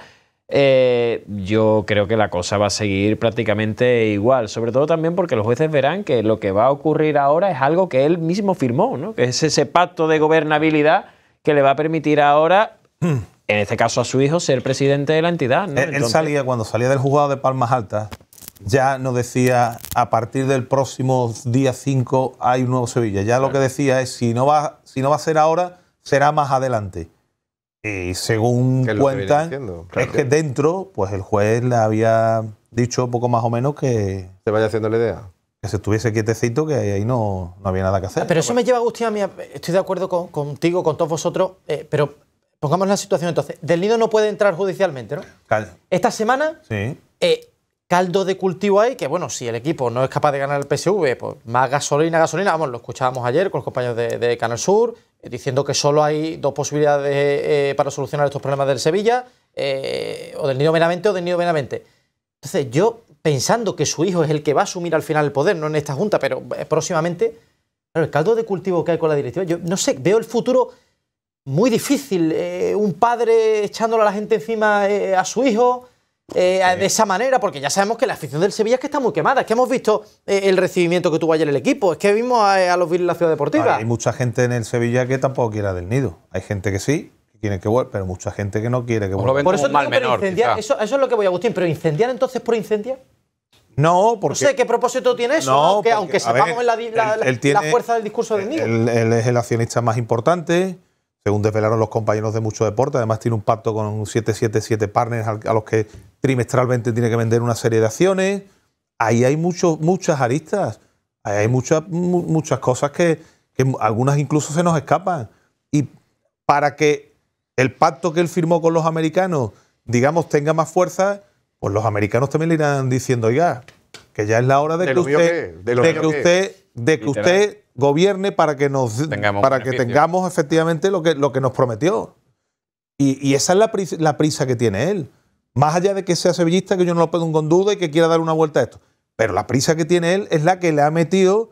eh, yo creo que la cosa va a seguir prácticamente igual, sobre todo también porque los jueces verán que lo que va a ocurrir ahora es algo que él mismo firmó, ¿no? que es ese pacto de gobernabilidad que le va a permitir ahora, hmm. en este caso a su hijo, ser presidente de la entidad. Él, salía, cuando salía del juzgado de Palmas Altas, ya no decía a partir del próximo día 5 hay un nuevo Sevilla, ya lo que decía es si no va, si no va a ser ahora, será más adelante. Y eh, según cuentan, es que dentro, pues el juez le había dicho poco más o menos que... Se vaya haciendo la idea. Que se estuviese quietecito, que ahí no, no había nada que hacer. Pero eso me lleva, a Agustín, a mí, estoy de acuerdo contigo, con todos vosotros, eh, pero pongamos la situación entonces. Del Nido no puede entrar judicialmente, ¿no? Esta semana sí. Eh, caldo de cultivo hay... que bueno, si el equipo no es capaz de ganar el PSV, pues más gasolina, gasolina, vamos, lo escuchábamos ayer con los compañeros de, Canal Sur, eh, diciendo que solo hay dos posibilidades eh, eh, para solucionar estos problemas del Sevilla, o del Nido meramente o del Nido Meramente. Entonces yo, pensando que su hijo es el que va a asumir al final el poder, no en esta junta, pero próximamente, el caldo de cultivo que hay con la directiva, yo no sé, veo el futuro muy difícil, un padre echándole a la gente encima a su hijo, eh, de esa manera, porque ya sabemos que la afición del Sevilla es que está muy quemada, es que hemos visto eh, el recibimiento que tuvo ayer el equipo, es que vimos a, los los de la Ciudad Deportiva. hay mucha gente en el Sevilla que tampoco quiere del nido, hay gente que sí, tiene que volver, pero mucha gente que no quiere que vuelva. Por eso, incendiar, eso, es lo que voy, a Agustín, pero incendiar entonces por incendia No, porque. No sé qué propósito tiene eso, aunque, sepamos la, fuerza del discurso del Nido él, es el accionista más importante, según desvelaron los compañeros de Mucho Deporte, Además, tiene un pacto con 777 partners a los que trimestralmente tiene que vender una serie de acciones. Ahí hay muchos, muchas aristas, ahí hay muchas, muchas cosas que, algunas incluso se nos escapan. Y para que el pacto que él firmó con los americanos, digamos, tenga más fuerza, pues los americanos también le irán diciendo, oiga, que ya es la hora de, que usted, de, que, usted gobierne para que nos tengamos para que tengamos efectivamente lo que, nos prometió. Y, esa es la prisa, que tiene él. Más allá de que sea sevillista, que yo no lo pongo en duda y que quiera dar una vuelta a esto. Pero la prisa que tiene él es la que le ha metido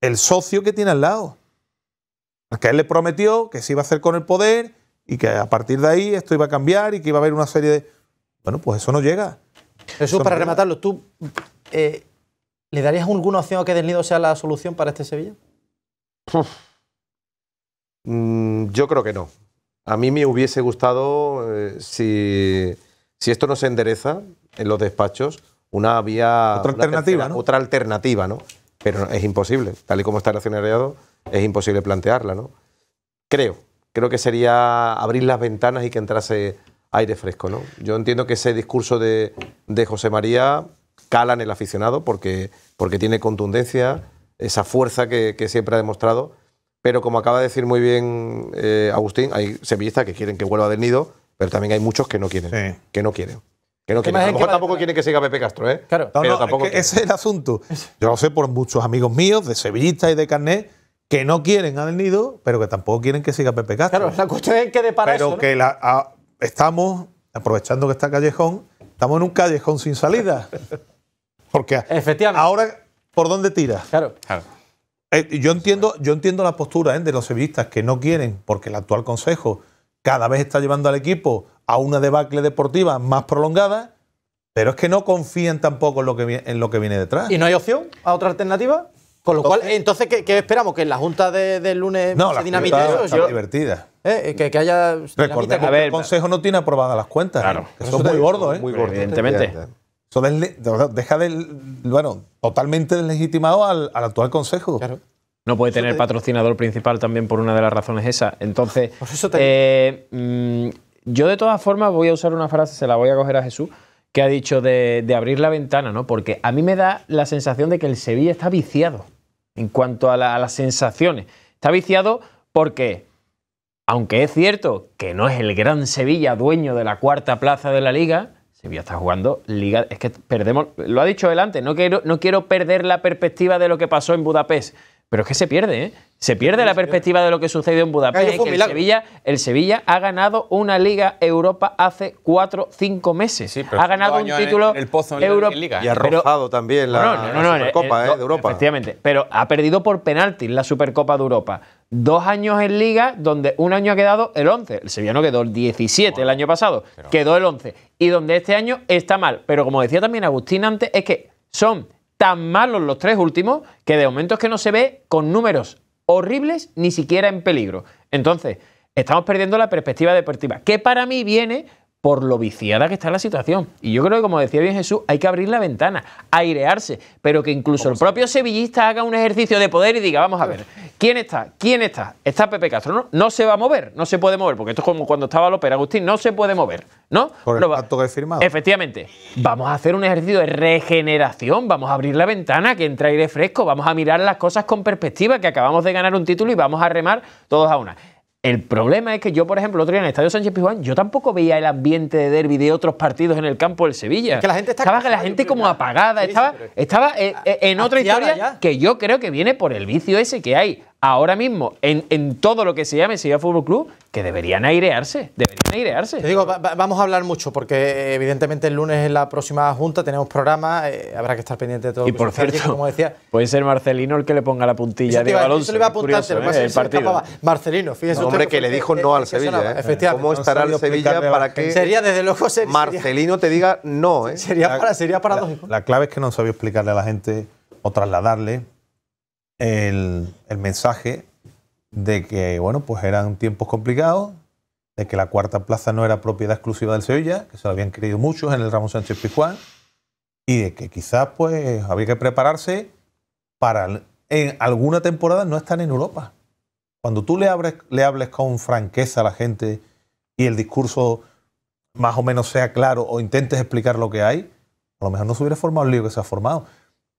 el socio que tiene al lado. Que él le prometió que se iba a hacer con el poder y que a partir de ahí esto iba a cambiar y que iba a haber una serie de... Bueno, pues eso no llega. Jesús, eso para rematarlo, ¿tú eh, le darías alguna opción a que Desnido sea la solución para este Sevilla? Mm, yo creo que no. A mí me hubiese gustado, eh, si, esto no se endereza en los despachos, una vía. Otra alternativa, ¿no? Otra alternativa, ¿no? Pero es imposible. Tal y como está el accionariado, es imposible plantearla, ¿no? Creo. Creo que sería abrir las ventanas y que entrase aire fresco, ¿no? Yo entiendo que ese discurso de, José María cala en el aficionado porque, porque tiene contundencia esa fuerza que, siempre ha demostrado. Pero como acaba de decir muy bien eh, Agustín, hay sevillistas que quieren que vuelva del nido, pero también hay muchos que no quieren. Que no quieren. Que no quieren. A lo mejor tampoco quieren que siga Pepe Castro, ¿eh? Claro. pero es ese es el asunto. Yo lo sé por muchos amigos míos, de sevillistas y de carnet, que no quieren al Nido, pero que tampoco quieren que siga Pepe Castro. Claro, la cuestión es que de para Pero eso, que ah, estamos, aprovechando que está Callejón, estamos en un callejón sin salida. Porque Efectivamente. ahora ¿por dónde tira? Claro. Eh, yo, entiendo, yo entiendo la postura ¿eh? de los sevillistas que no quieren, porque el actual consejo cada vez está llevando al equipo a una debacle deportiva más prolongada, pero es que no confían tampoco en lo que, en lo que viene detrás. ¿Y no hay opción a otra alternativa? Con lo cual, entonces, ¿qué, esperamos? ¿Que en la junta del lunes no, se dinamite eso? Está divertida. Eh, que, haya. Recordemos que el Consejo no tiene aprobadas las cuentas. Claro. Que son muy gordos, ¿eh? Muy evidentemente deja de, bueno, totalmente deslegitimado al, actual Consejo. No puede tener patrocinador principal también por una de las razones esas. Entonces, eh, mm, yo de todas formas voy a usar una frase, se la voy a coger a Jesús, que ha dicho de, abrir la ventana, ¿no? Porque a mí me da la sensación de que el Sevilla está viciado en cuanto a las sensaciones. Está viciado porque, aunque es cierto que no es el gran Sevilla dueño de la cuarta plaza de la liga, Sevilla está jugando liga. Es que perdemos. Lo ha dicho él no quiero, no quiero perder la perspectiva de lo que pasó en Budapest. Pero es que se pierde, ¿eh? Se pierde la perspectiva de lo que sucedió en Budapest. el, Sevilla, ha ganado una Liga Europa hace 4 cinco meses. ha ganado un título en el, Y ha arrojado también la, Supercopa eh, eh, de Europa. Efectivamente, pero ha perdido por penalti la Supercopa de Europa dos años en liga donde un año ha quedado el 11. El Sevillano quedó el 17 el año pasado, quedó el 11. Y donde este año está mal. Pero como decía también Agustín antes, es que son tan malos los tres últimos que de momento es que no se ve con números horribles ni siquiera en peligro. Entonces, estamos perdiendo la perspectiva deportiva, que para mí viene por lo viciada que está la situación. Y yo creo que, como decía bien Jesús, hay que abrir la ventana, airearse, pero que incluso el propio sevillista haga un ejercicio de poder y diga, vamos a ver, ¿quién está? ¿Quién está? Está Pepe Castro, ¿no? se va a mover, no se puede mover, porque esto es como cuando estaba López Agustín, no se puede mover, ¿no? Por el pacto que firmado. Efectivamente. Vamos a hacer un ejercicio de regeneración, vamos a abrir la ventana, que entra aire fresco, vamos a mirar las cosas con perspectiva, que acabamos de ganar un título y vamos a remar todos a una. El problema es que yo, por ejemplo, el otro día en el Estadio Sánchez Pizjuán, yo tampoco veía el ambiente de derby de otros partidos en el campo del Sevilla. que la gente estaba la gente como apagada, estaba, estaba eh, eh, en, otra historia que yo creo que viene por el vicio ese que hay ahora mismo en, todo lo que se llame Sevilla Fútbol Club que deberían airearse, deberían airearse. Te digo, vamos a hablar mucho porque eh, evidentemente el lunes en la próxima junta tenemos programa, eh, habrá que estar pendiente de todo. Y por cierto, como decía, puede ser Marcelino el que le ponga la puntilla de Alonso. le ¿eh? Marcelino, fíjese un hombre que, le dijo no al Sevilla, ¿Cómo estará el Sevilla para que sería desde luego Marcelino te diga no, ¿eh? Sería para sería paradójico. la clave es que no sabía explicarle a la gente o trasladarle el, mensaje de que, bueno, pues eran tiempos complicados, de que la cuarta plaza no era propiedad exclusiva del Sevilla, que se lo habían creído muchos en el Ramón Sánchez Pizjuán, y de que quizás pues había que prepararse para en alguna temporada no estar en Europa. Cuando tú le, le hables con franqueza a la gente y el discurso más o menos sea claro o intentes explicar lo que hay, a lo mejor no se hubiera formado el lío que se ha formado.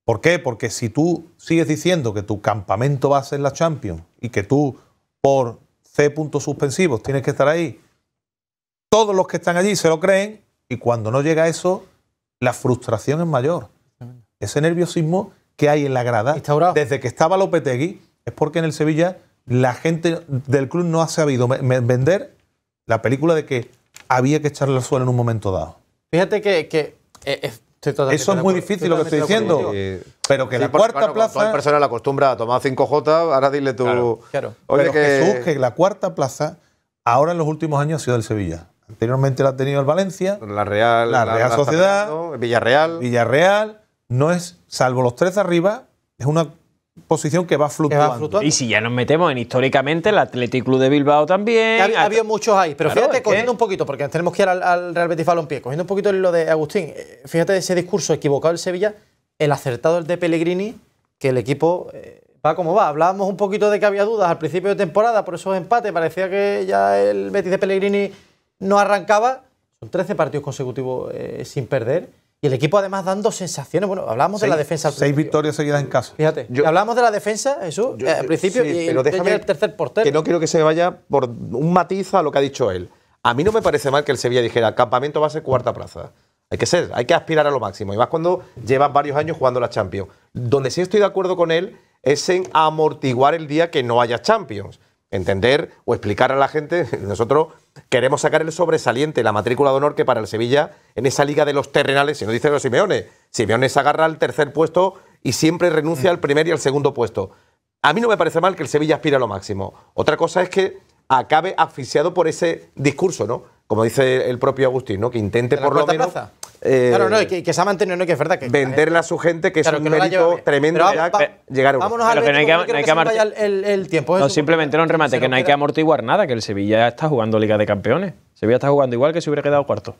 ¿Por qué? Porque si tú sigues diciendo que tu campamento va a ser la Champions y que tú por C puntos suspensivos tienes que estar ahí, todos los que están allí se lo creen y cuando no llega eso, la frustración es mayor. Ese nerviosismo que hay en la grada, desde que estaba Lopetegui, es porque en el Sevilla la gente del club no ha sabido vender la película de que había que echarle al suelo en un momento dado. Fíjate que, eh, eso es muy difícil lo que estoy diciendo. Eh, pero que la cuarta plaza. Toda persona la acostumbra a tomar 5J, ahora dile tú. Claro, Oye, que... la cuarta plaza, ahora en los últimos años ha sido el Sevilla. Anteriormente la ha tenido el Valencia. La Real. La Real Sociedad. Villarreal. Villarreal. No es, salvo los tres de arriba, es una posición que va fluctuando. Y si ya nos metemos en históricamente el Athletic Club de Bilbao también. ...había muchos ahí, pero fíjate, cogiendo un poquito, porque tenemos que ir al, Real Betis Balompié, cogiendo un poquito lo de Agustín, eh, fíjate ese discurso equivocado del Sevilla, el acertado el de Pellegrini, que el equipo eh, va como va. Hablábamos un poquito de que había dudas al principio de temporada por esos empates, parecía que ya el Betis de Pellegrini no arrancaba. Son 13 partidos consecutivos eh, sin perder y el equipo además dando sensaciones. Bueno, hablamos de la defensa. Seis victorias seguidas en casa. Fíjate. hablamos de la defensa, Jesús, eh, al principio, y el tercer portero. Que no quiero que se vaya por un matiz a lo que ha dicho él. A mí no me parece mal que el Sevilla dijera, campamento va a ser cuarta plaza. Hay que ser, hay que aspirar a lo máximo. Y más cuando llevas varios años jugando la Champions. Donde sí estoy de acuerdo con él es en amortiguar el día que no haya Champions entender o explicar a la gente, nosotros queremos sacar el sobresaliente, la matrícula de honor que para el Sevilla, en esa liga de los terrenales, si no dice los Simeone, Simeone se agarra al tercer puesto y siempre renuncia al primer y al segundo puesto. A mí no me parece mal que el Sevilla aspire a lo máximo. Otra cosa es que acabe asfixiado por ese discurso, ¿no? como dice el propio Agustín, ¿no? que intente por lo menos. Eh, claro, no, que, que, se ha mantenido, no, que es verdad Venderla a su gente, que es un mérito tremendo llegar a Vámonos al que no que, no el, tiempo. No, simplemente un remate, que no hay que amortiguar nada, que el Sevilla está jugando Liga de Campeones. Sevilla está jugando igual que si hubiera quedado cuarto.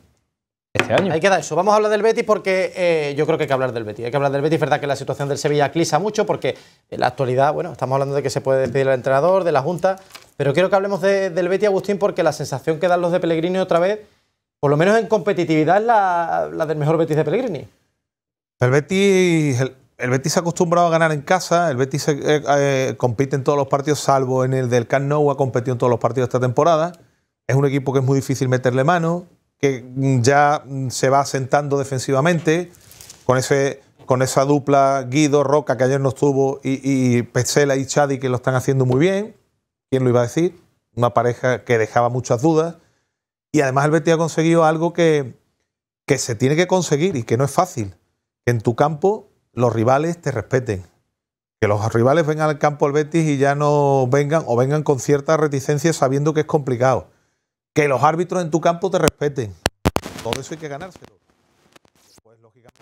Este hay que dar eso. Vamos a hablar del Betis porque eh, yo creo que hay que hablar del Betis. Hay que hablar del Betis. Es verdad que la situación del Sevilla clisa mucho porque en la actualidad, bueno, estamos hablando de que se puede despedir al entrenador, de la Junta. Pero quiero que hablemos del Betis, Agustín, porque la sensación que dan los de Pellegrini otra vez, por lo menos en competitividad, es la, del mejor Betis de Pellegrini. El Betis, el, se ha acostumbrado a ganar en casa, el Betis eh, eh, compite en todos los partidos, salvo en el del Camp Nou, ha competido en todos los partidos esta temporada. Es un equipo que es muy difícil meterle mano, que ya se va asentando defensivamente, con, ese, con esa dupla Guido Roca que ayer no estuvo y, y y Chadi que lo están haciendo muy bien. ¿Quién lo iba a decir? Una pareja que dejaba muchas dudas. Y además el Betis ha conseguido algo que, que se tiene que conseguir y que no es fácil. Que en tu campo los rivales te respeten. Que los rivales vengan al campo al Betis y ya no vengan o vengan con cierta reticencia sabiendo que es complicado que los árbitros en tu campo te respeten. Todo eso hay que ganárselo. Pues lógicamente.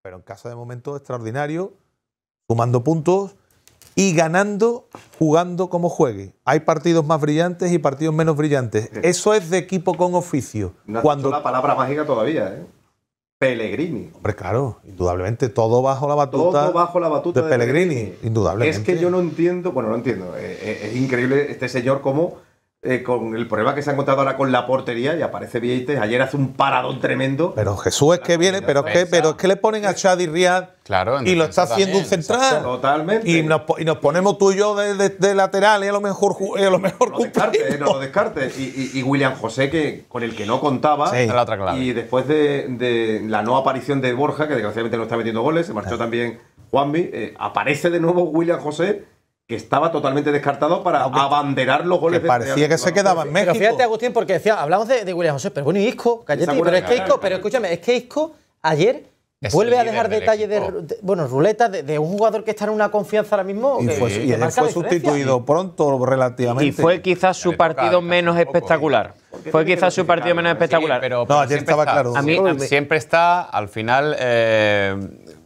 Pero en caso de momento extraordinario, sumando puntos y ganando jugando como juegue. Hay partidos más brillantes y partidos menos brillantes. Eso es de equipo con oficio. No Cuando... la palabra mágica todavía, ¿eh? Pellegrini. Hombre, claro, indudablemente, todo bajo la batuta. bajo la batuta de, Pellegrini, indudablemente. Es que yo no entiendo, bueno, no entiendo, es, eh, eh, es increíble este señor cómo eh, con el problema que se ha encontrado ahora con la portería y aparece Vieites. Ayer hace un paradón tremendo. Pero Jesús es que viene, pero es que, pero es le ponen a Chad y Riad y lo está haciendo un central. Totalmente. Y nos, ponemos tú y yo de, lateral y a lo mejor y lo mejor no descarte. Eh, y, William José, que con el que no contaba. Y después de, la no aparición de Borja, que desgraciadamente no está metiendo goles, se marchó también Juanmi, eh, aparece de nuevo William José que estaba totalmente descartado para abanderar los goles. Que este parecía que se quedaba en México. fíjate, Agustín, porque decía, hablamos de, William José, pero bueno, y Isco, pero es que Isco, pero escúchame, es que Isco ayer vuelve a dejar detalles de, bueno, ruleta de, un jugador que está en una confianza ahora mismo. Y, que, fue, sustituido pronto relativamente. Y fue quizás su ¿eh? partido menos espectacular. Fue quizás su partido menos espectacular. pero, no, ayer estaba claro. siempre está, al final eh,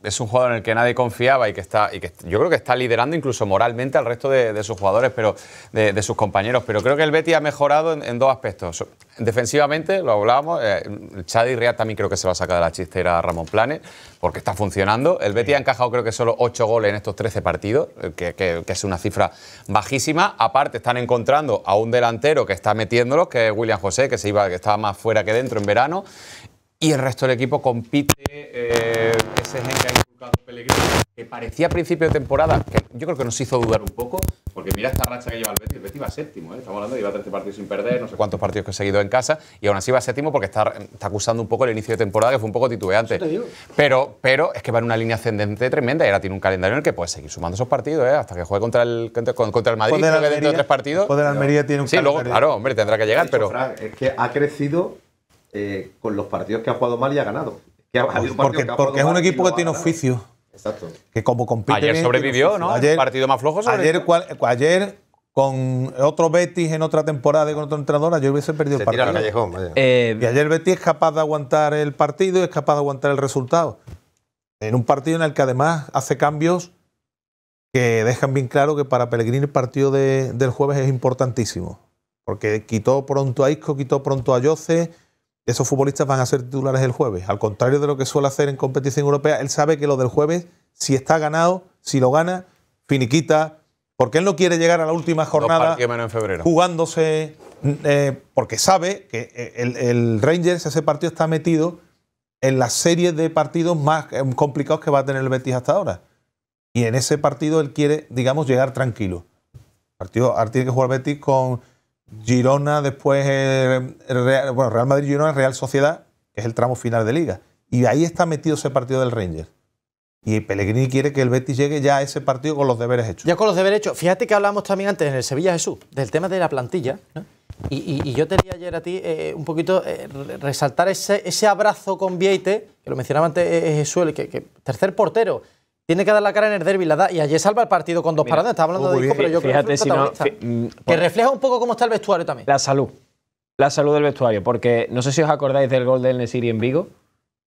es un jugador en el que nadie confiaba y que está, y que yo creo que está liderando incluso moralmente al resto de, sus jugadores, pero de, sus compañeros. Pero creo que el Betty ha mejorado en, dos aspectos. Defensivamente, lo hablábamos, chad Chadi Real también creo que se va a sacar de la chistera a Ramón Planes, porque está funcionando. El Betty ha encajado creo que solo 8 goles en estos 13 partidos, eh, que, es una cifra bajísima. Aparte, están encontrando a un delantero que está metiéndolos, que es William José, que se iba, que estaba más fuera que dentro en verano y el resto del equipo compite. Eh, ese es que ha inculcado Pellegrini, que parecía a principio de temporada, que yo creo que nos hizo dudar un poco, porque mira esta racha que lleva el Betis. El Betis iba séptimo, ¿eh? estamos hablando de iba 13 partidos sin perder, no sé cuántos partidos que ha seguido en casa, y aún así va séptimo porque está, está acusando un poco el inicio de temporada, que fue un poco titubeante. Pero, pero es que va en una línea ascendente tremenda y ahora tiene un calendario en el que puede seguir sumando esos partidos, ¿eh? hasta que juegue contra el, contra, el Madrid, dentro de tres partidos. Poder Almería tiene un calendario. Sí, claro, hombre, tendrá que llegar, pero. es que ha crecido eh, con los partidos que ha jugado mal y ha ganado. porque, es un equipo que tiene oficio. Exacto. Que como compite. Ayer sobrevivió, ¿no? Ayer, partido más flojo Ayer, con otro Betis en otra temporada y con otro entrenador, ayer hubiese perdido el partido. y ayer Betis es capaz de aguantar el partido y es capaz de aguantar el resultado. En un partido en el que además hace cambios que dejan bien claro que para Pellegrini el partido del jueves es importantísimo. Porque quitó pronto a Isco, quitó pronto a Yoce, esos futbolistas van a ser titulares el jueves. Al contrario de lo que suele hacer en competición europea, él sabe que lo del jueves, si está ganado, si lo gana, finiquita, porque él no quiere llegar a la última jornada jugándose, mm, eh, porque sabe que el, Rangers, ese partido está metido en la serie de partidos más eh, complicados que va a tener el Betis hasta ahora. Y en ese partido él quiere, digamos, llegar tranquilo. partido, ahora tiene que jugar Betis con Girona, después eh, Real, bueno, Real Madrid, Girona, Real Sociedad, que es el tramo final de liga. Y ahí está metido ese partido del Ranger. Y Pellegrini quiere que el Betis llegue ya a ese partido con los deberes hechos. Ya con los deberes hechos. Fíjate que hablamos también antes en el Sevilla Jesús, del tema de la plantilla. Y, yo te quería ayer a ti eh, eh, un poquito resaltar ese, abrazo con Vieite, que lo mencionaba antes que, que tercer portero. Tiene que dar la cara en el derby la da, y ayer salva el partido con dos paradas. Estaba hablando de Isco, pero yo creo que, si no, mm, que refleja un poco cómo está el vestuario también. La salud. La salud del vestuario, porque no sé si os acordáis del gol del Nesiri en Vigo,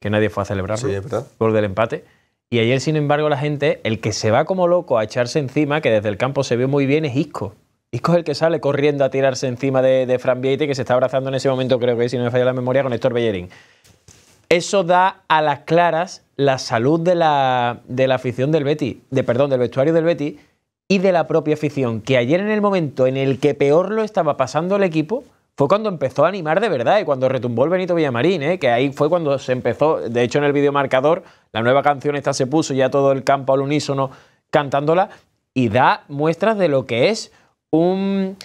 que nadie fue a celebrarlo. Sí, ¿verdad? Gol del empate. Y ayer, sin embargo, la gente, el que se va como loco a echarse encima, que desde el campo se vio muy bien, es Isco. Isco es el que sale corriendo a tirarse encima de, Fran Vieite, que se está abrazando en ese momento, creo que si no me falla la memoria, con Héctor Bellerín eso da a las claras la salud de la, de la afición del Betty, de, perdón, del vestuario del Betty y de la propia afición, que ayer en el momento en el que peor lo estaba pasando el equipo, fue cuando empezó a animar de verdad y cuando retumbó el Benito Villamarín, ¿eh? que ahí fue cuando se empezó, de hecho en el videomarcador, la nueva canción esta se puso ya todo el campo al unísono cantándola y da muestras de lo que es un,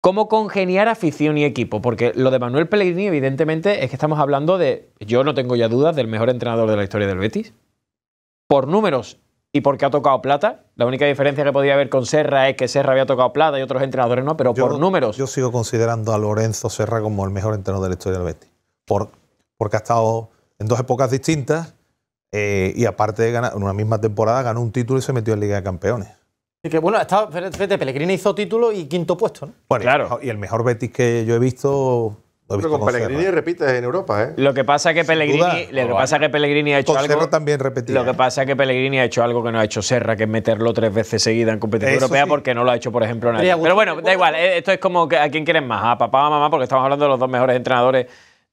cómo congeniar afición y equipo, porque lo de Manuel Pellegrini evidentemente es que estamos hablando de, yo no tengo ya dudas, del mejor entrenador de la historia del Betis, por números y porque ha tocado plata. La única diferencia que podía haber con Serra es que Serra había tocado plata y otros entrenadores no, pero por números. Yo sigo considerando a Lorenzo Serra como el mejor entrenador de la historia del Betis, por, porque ha estado en dos épocas distintas. Eh, y aparte de ganar, en una misma temporada ganó un título y se metió en Liga de Campeones bueno, está, Pellegrini hizo título y quinto puesto, ¿no? Bueno, claro. y el mejor Betis que yo he visto visto con, con Pellegrini ¿eh? repites en Europa, ¿eh? Lo que pasa es que Pellegrini, lo que pasa ha hecho algo. también Lo que ¿eh? pasa es que Pellegrini ha hecho algo que no ha hecho Serra, que es meterlo tres veces seguida en competición europea porque no lo ha hecho, por ejemplo, nadie. Pero bueno, da igual. Eh, esto es como que a quién quieren más, a papá o a mamá, porque estamos hablando de los dos mejores entrenadores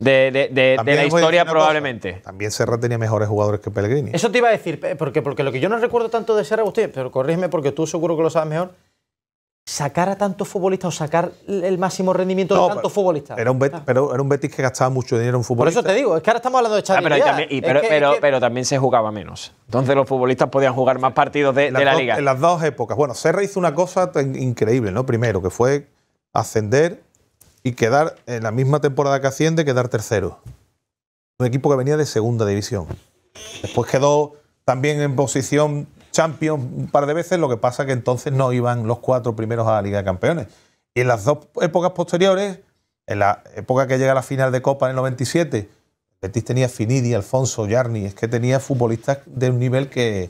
de, la historia probablemente. También Serra tenía mejores jugadores que Pellegrini. Eso te iba a decir, porque, lo que yo no recuerdo tanto de Serra, Agustín, pero corrígeme porque tú seguro que lo sabes mejor, sacar a tantos futbolistas o sacar el máximo rendimiento de tantos futbolistas. Era un betis, ah. pero era un que gastaba mucho dinero en futbolistas. Por eso te digo, es que ahora estamos hablando de Xavi. Ah, pero, también, pero, también se jugaba menos. Entonces los futbolistas podían jugar más partidos de, la liga. En las dos épocas. Bueno, Serra hizo una cosa increíble, ¿no? Primero, que fue ascender y quedar en la misma temporada que asciende, quedar tercero. Un equipo que venía de segunda división. Después quedó también en posición ...champion... un par de veces, lo que pasa que entonces no iban los cuatro primeros a la Liga de Campeones. Y en las dos épocas posteriores, en la época que llega a la final de Copa en el 97, Betis tenía Finidi, Alfonso, Yarni, es que tenía futbolistas de un nivel que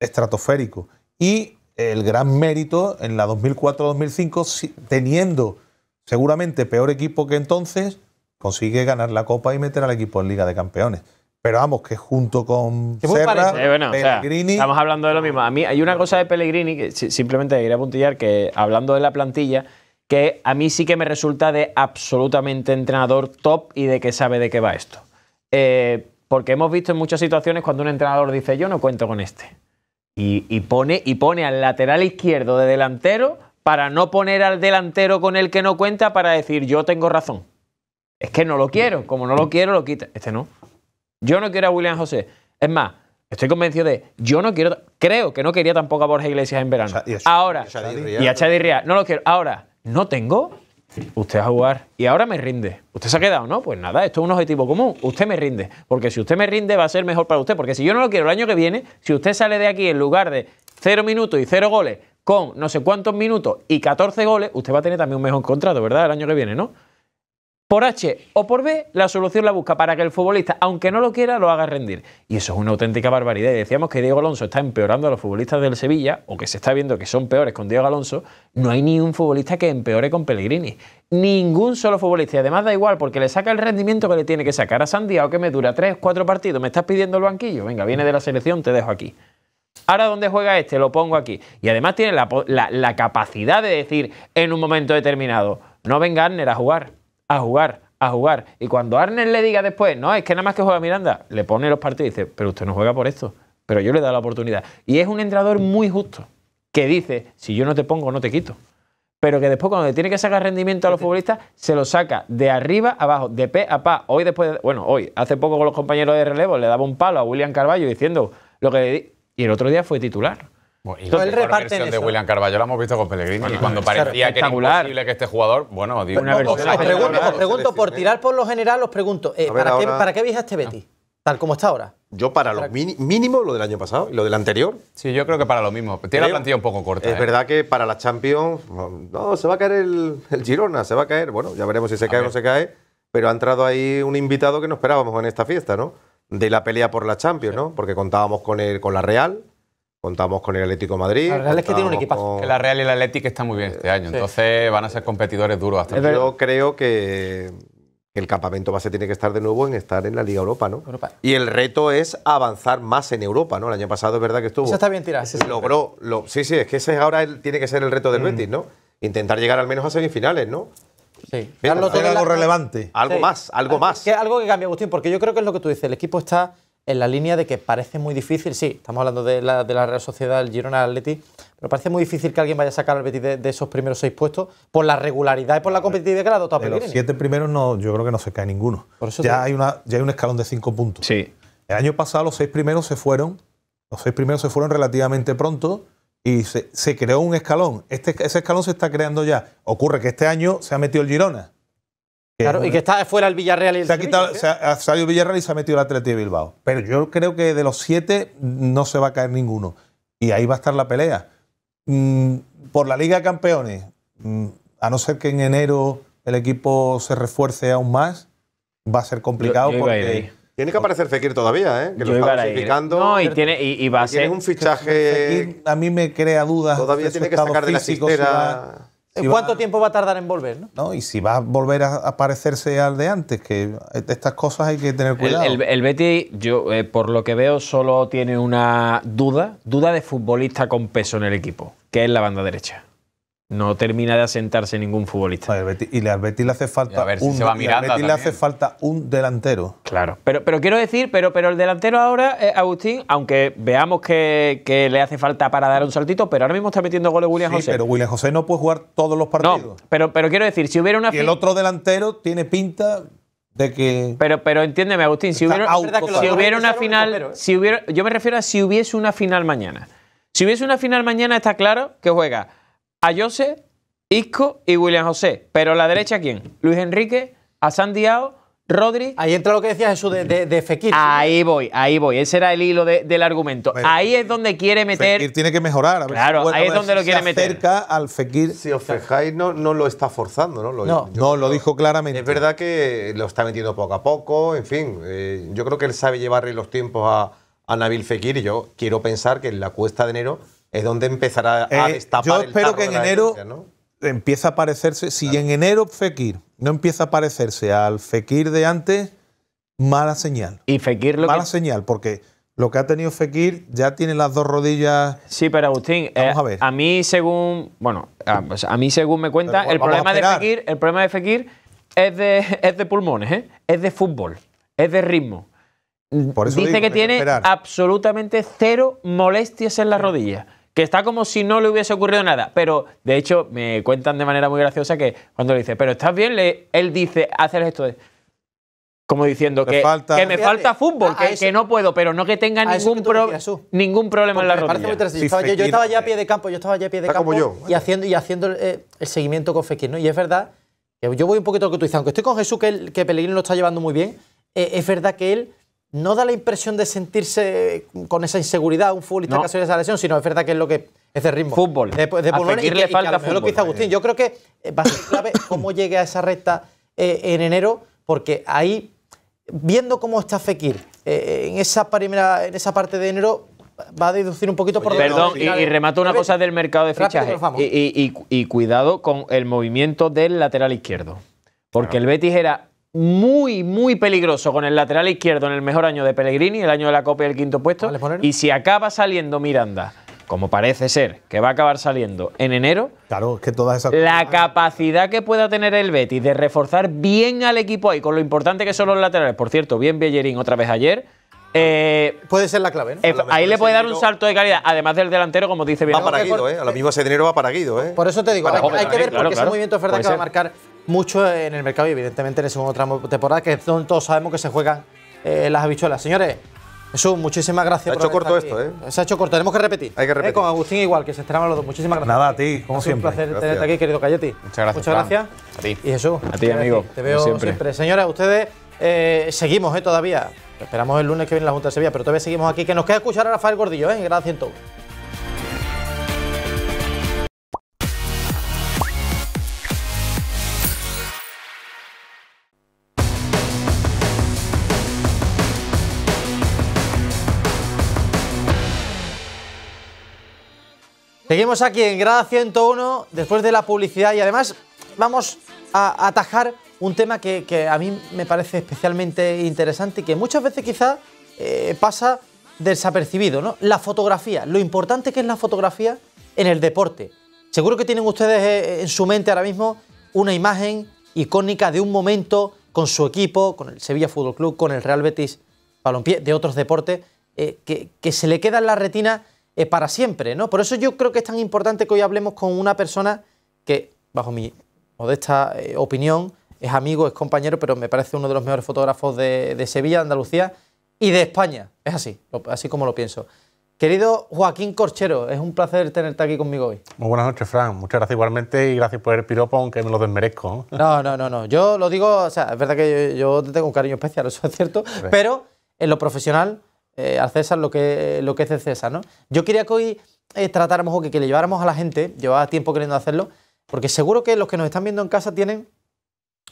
estratosférico. Y el gran mérito en la 2004-2005, teniendo seguramente peor equipo que entonces, consigue ganar la Copa y meter al equipo en Liga de Campeones. Pero vamos, que junto con Serra, eh, Pellegrini... estamos hablando de lo mismo. A mí hay una cosa de Pellegrini, que simplemente quería a puntillar, que hablando de la plantilla, que a mí sí que me resulta de absolutamente entrenador top y de que sabe de qué va esto. Eh, porque hemos visto en muchas situaciones cuando un entrenador dice yo no cuento con este. pone, y pone al lateral izquierdo de delantero para no poner al delantero con el que no cuenta para decir yo tengo razón. Es que no lo quiero, como no lo quiero lo quita. Este no. Yo no quiero a William José. Es más, estoy convencido de yo no quiero, creo que no quería tampoco a Borja Iglesias en verano. ahora y a Chadi no lo quiero. Ahora no tengo. Usted a jugar y ahora me rinde. ¿Usted se ha quedado? No, pues nada, esto es un objetivo común. Usted me rinde. Porque si usted me rinde va a ser mejor para usted. Porque si yo no lo quiero el año que viene, si usted sale de aquí en lugar de cero minutos y cero goles, con no sé cuántos minutos y 14 goles, usted va a tener también un mejor contrato, ¿verdad? El año que viene, ¿no? Por H o por B, la solución la busca para que el futbolista, aunque no lo quiera, lo haga rendir. Y eso es una auténtica barbaridad. Y decíamos que Diego Alonso está empeorando a los futbolistas del Sevilla, o que se está viendo que son peores con Diego Alonso. No hay ni un futbolista que empeore con Pellegrini. Ningún solo futbolista. Y además da igual, porque le saca el rendimiento que le tiene que sacar a o que me dura 3, 4 partidos. Me estás pidiendo el banquillo. Venga, viene de la selección, te dejo aquí. Ahora, ¿dónde juega este? Lo pongo aquí. Y además tiene la, capacidad de decir en un momento determinado, no venga Arner a jugar, a jugar, a jugar. Y cuando Arner le diga después, no, es que nada más que juega Miranda, le pone los partidos y dice, pero usted no juega por esto, pero yo le he dado la oportunidad. Y es un entrenador muy justo, que dice, si yo no te pongo, no te quito. Pero que después cuando le tiene que sacar rendimiento a los futbolistas, se lo saca de arriba abajo, de pe a pa. Hoy después, bueno, hoy, hace poco con los compañeros de relevo, le daba un palo a William Carballo diciendo lo que y el otro día fue titular. Bueno, y la de William Carballo la hemos visto con Pellegrini. y cuando parecía que era imposible que este jugador, bueno, digo, una os, pregunto, por tirar por lo general, os pregunto, eh, ¿para, qué, ¿para, este Betis? Tal como está ahora. Yo para, lo mínimo lo del año pasado y lo del anterior. Sí, yo creo que para lo mismo. Tiene la plantilla un poco corta. Es ¿eh? verdad que para la Champions, no, se va a caer el, Girona, se va a caer. Bueno, ya veremos si se cae o no se cae. Pero ha entrado ahí un invitado que no esperábamos en esta fiesta, ¿no? de la pelea por la Champions, ¿no? Porque contábamos con, el, con la Real, contábamos con el Atlético Madrid. La Real es que tiene un equipazo. La Real y el Atlético están muy bien este año, entonces van a ser competidores duros hasta el Yo creo que el campamento base tiene que estar de nuevo en estar en la Liga Europa, ¿no? Y el reto es avanzar más en Europa, ¿no? El año pasado es verdad que estuvo. Eso está bien tirado. Logró. Lo, sí, sí, es que ese ahora tiene que ser el reto del mm. Betis, ¿no? Intentar llegar al menos a semifinales, ¿no? Sí. algo relevante. Algo más, algo más. Que, algo que cambia, Agustín, porque yo creo que es lo que tú dices. El equipo está en la línea de que parece muy difícil, sí, estamos hablando de la, de Real Sociedad, el Girona, el Atleti, pero parece muy difícil que alguien vaya a sacar al Betis de, esos primeros seis puestos por la regularidad y por la competitividad que le ha dotado a De los siete primeros no, yo creo que no se cae ninguno. ya, hay una, ya hay un escalón de cinco puntos. Sí. El año pasado los seis primeros se fueron, los seis primeros se fueron relativamente pronto, y se, creó un escalón. Este, ese escalón se está creando ya. Ocurre que este año se ha metido el Girona. Claro, y que está fuera el Villarreal se ha, quitado, salido Villarreal y se ha metido el Atleti de Bilbao. Pero yo creo que de los siete no se va a caer ninguno. Y ahí va a estar la pelea. Mm, por la Liga de Campeones, mm, a no ser que en enero el equipo se refuerce aún más, va a ser complicado porque tiene que aparecer Fekir todavía, ¿eh? Que lo está clasificando. No, y, tiene, va a ser. un fichaje. a mí me crea dudas. Todavía tiene que sacar de la cistera. ¿Cuánto tiempo va a tardar en volver? ¿no? Y si va a volver a aparecerse al de antes, que estas cosas hay que tener cuidado. El, el, Betty, yo, eh, por lo que veo, solo tiene una duda, duda de futbolista con peso en el equipo, que es la banda derecha no termina de asentarse ningún futbolista. y a Betis le hace falta un, le hace falta un delantero. Claro. Pero, pero quiero decir, pero, pero el delantero ahora, Agustín, aunque veamos que, le hace falta para dar un saltito, pero ahora mismo está metiendo goles William sí, José. Pero William José no puede jugar todos los partidos. No, pero, pero quiero decir, si hubiera una. Y el otro delantero tiene pinta de que pero pero entiéndeme Agustín si hubiera, si hubiera una final si hubiera yo me refiero a si hubiese una final mañana si hubiese una final mañana está claro que juega a Jose, Isco y William José. Pero la derecha, ¿quién? Luis Enrique, a Sandiao, Rodri. Ahí entra lo que decía Jesús de, Fekir. Ahí voy, ahí voy. Ese era el hilo del argumento. ahí es donde quiere meter. Fekir tiene que mejorar. A claro, ahí es donde lo quiere meter. Cerca al Fekir. Si os fijáis, no, no, lo está forzando, ¿no? Lo, no, lo dijo claramente. Es verdad que lo está metiendo poco a poco. En fin, eh, yo creo que él sabe llevarle los tiempos a, a Nabil Fekir. Y yo quiero pensar que en la cuesta de enero es donde empezará a eh, Yo espero que en enero ¿no? empiece a parecerse. Si en enero Fekir no empieza a parecerse al Fekir de antes, mala señal. Y Fekir lo Mala señal, porque lo que ha tenido Fekir ya tiene las dos rodillas. Sí, pero Agustín, eh, a, mí según. Bueno, a, pues mí según me cuenta, el, problema de Fekir, el problema de Fekir es de, de pulmones, ¿eh? es de fútbol, es de ritmo. Dice que, tiene absolutamente cero molestias en la rodilla que está como si no le hubiese ocurrido nada. Pero, de hecho, me cuentan de manera muy graciosa que cuando le dice, pero estás bien, él dice, haces esto Como diciendo que, que, me falta fútbol, que, no puedo, pero no que tenga ningún, ningún problema en la rodilla. yo, estaba, ya a pie de campo, yo estaba ya a pie de campo y haciendo, y haciendo eh, el seguimiento con Fekir, ¿no? Y es verdad, yo voy un poquito a lo que tú dices, aunque estoy con Jesús, que, que lo está llevando muy bien, eh, es verdad que él ¿no da la impresión de sentirse con esa inseguridad un futbolista que esa lesión? Sino es verdad que es lo que es de ritmo. Fútbol. De, de le falta lo, fútbol. que Agustín. Eh. Yo creo que eh, va a ser clave cómo llegue a esa recta eh, en enero, porque ahí, viendo cómo está Fekir en, esa primera, en esa parte de enero, va a deducir un poquito por por Perdón, y, remato una cosa del mercado de fichajes. Y, cuidado con el movimiento del lateral izquierdo. Porque el Betis era muy, muy peligroso con el lateral izquierdo en el mejor año de Pellegrini, el año de la Copa y el quinto puesto. y si acaba saliendo Miranda, como parece ser que va a acabar saliendo en enero, claro, que toda la capacidad que pueda tener el Betis de reforzar bien al equipo ahí, con lo importante que son los laterales, por cierto, bien Bellerín otra vez ayer. Eh, puede ser la clave, ¿no? Eh, ahí le puede dar un salto de calidad, además del delantero, como dice bien. Va para Guido, ¿eh? A lo mismo ese dinero va para Guido, ¿eh? Por eso te digo, hay, que ver, porque ese movimiento de verdad que va a marcar mucho en el mercado y evidentemente en el segundo tramo de temporada, que todos sabemos que se juegan eh, las habichuelas. Señores, Jesús, muchísimas gracias. Se ha hecho corto esto, ¿eh? Se ha hecho corto, tenemos que repetir. Hay que eh, repetir. Con Agustín igual, que se estrenaban los dos. Muchísimas gracias. Nada, a ti, como siempre. Un placer tenerte aquí, querido Cayeti. Muchas gracias. Muchas gracias. A ti. Y Jesús. A ti, amigo. Te veo siempre. siempre. Señores, ustedes eh, seguimos eh, todavía. Esperamos el lunes que viene la Junta de Sevilla, pero todavía seguimos aquí. Que nos queda escuchar a Rafael Gordillo, ¿eh? Gracias en Seguimos aquí en Grada 101, después de la publicidad y además vamos a atajar un tema que, a mí me parece especialmente interesante y que muchas veces quizá eh, pasa desapercibido, ¿no? La fotografía, lo importante que es la fotografía en el deporte. Seguro que tienen ustedes eh, en su mente ahora mismo una imagen icónica de un momento con su equipo, con el Sevilla Fútbol Club, con el Real Betis Balompié, de otros deportes, eh, que se le queda en la retina para siempre, ¿no? Por eso yo creo que es tan importante que hoy hablemos con una persona que, bajo mi modesta esta eh, opinión, es amigo, es compañero, pero me parece uno de los mejores fotógrafos de, Sevilla, de Andalucía y de España. Es así, así como lo pienso. Querido Joaquín Corchero, es un placer tenerte aquí conmigo hoy. Muy buenas noches, Fran. Muchas gracias igualmente y gracias por el piropo, aunque me lo desmerezco. No, no, no, no. Yo lo digo, o sea, es verdad que yo, te tengo un cariño especial, eso es cierto, pero en lo profesional eh, al César lo que, lo que es de César, ¿no? Yo quería que hoy eh, tratáramos o que, le lleváramos a la gente, llevaba tiempo queriendo hacerlo, porque seguro que los que nos están viendo en casa tienen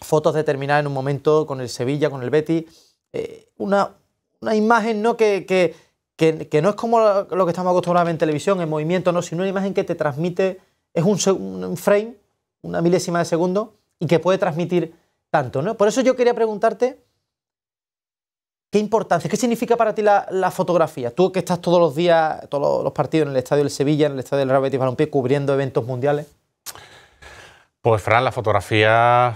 fotos determinadas en un momento con el Sevilla, con el Betty, eh, una, imagen, ¿no? Que, no es como lo que estamos acostumbrados en televisión, en movimiento, ¿no? Sino una imagen que te transmite, es un, frame, una milésima de segundo, y que puede transmitir tanto, ¿no? Por eso yo quería preguntarte ¿Qué importancia, qué significa para ti la, fotografía? Tú que estás todos los días, todos los partidos en el estadio del Sevilla, en el estadio del Real Betis Balompié, cubriendo eventos mundiales. Pues Fran, la fotografía,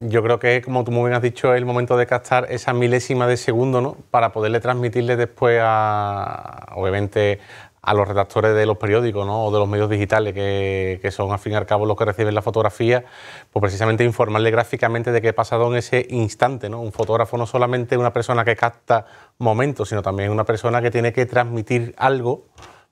yo creo que como tú muy bien has dicho, es el momento de captar esa milésima de segundo, ¿no? Para poderle transmitirle después a, obviamente, a los redactores de los periódicos o de los medios digitales, que, son al fin y al cabo los que reciben la fotografía, pues precisamente informarle gráficamente de qué ha pasado en ese instante. ¿no? Un fotógrafo no solamente una persona que capta momentos, sino también una persona que tiene que transmitir algo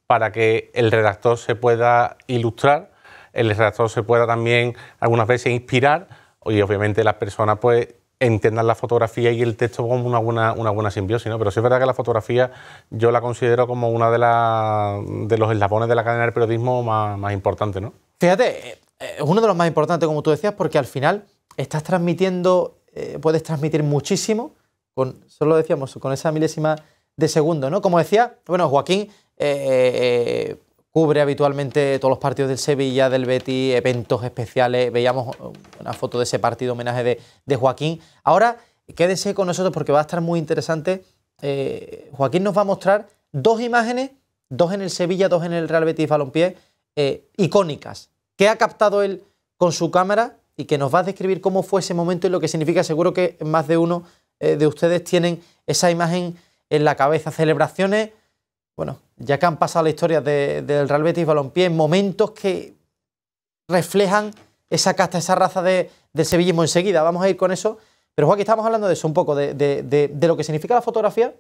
para que el redactor se pueda ilustrar, el redactor se pueda también algunas veces inspirar y obviamente las personas pues entiendan la fotografía y el texto como una buena, una buena simbiosis, ¿no? Pero sí es verdad que la fotografía yo la considero como una de, la, de los eslabones de la cadena del periodismo más, importante, ¿no? Fíjate, eh, es uno de los más importantes, como tú decías, porque al final estás transmitiendo, eh, puedes transmitir muchísimo, con, solo decíamos, con esa milésima de segundo, ¿no? Como decía, bueno, Joaquín eh, cubre habitualmente todos los partidos del Sevilla, del Betis, eventos especiales. Veíamos eh, una foto de ese partido homenaje de, Joaquín. Ahora quédense con nosotros porque va a estar muy interesante. Eh, Joaquín nos va a mostrar dos imágenes, dos en el Sevilla, dos en el Real Betis Balompié, eh, icónicas, que ha captado él con su cámara y que nos va a describir cómo fue ese momento y lo que significa. Seguro que más de uno eh, de ustedes tienen esa imagen en la cabeza. Celebraciones, bueno, ya que han pasado la historia del Real Betis Balompié, en momentos que reflejan esa casta, esa raza de, del sevillismo enseguida. Vamos a ir con eso. Pero Joaquín, estamos hablando de eso un poco, de, lo que significa la fotografía.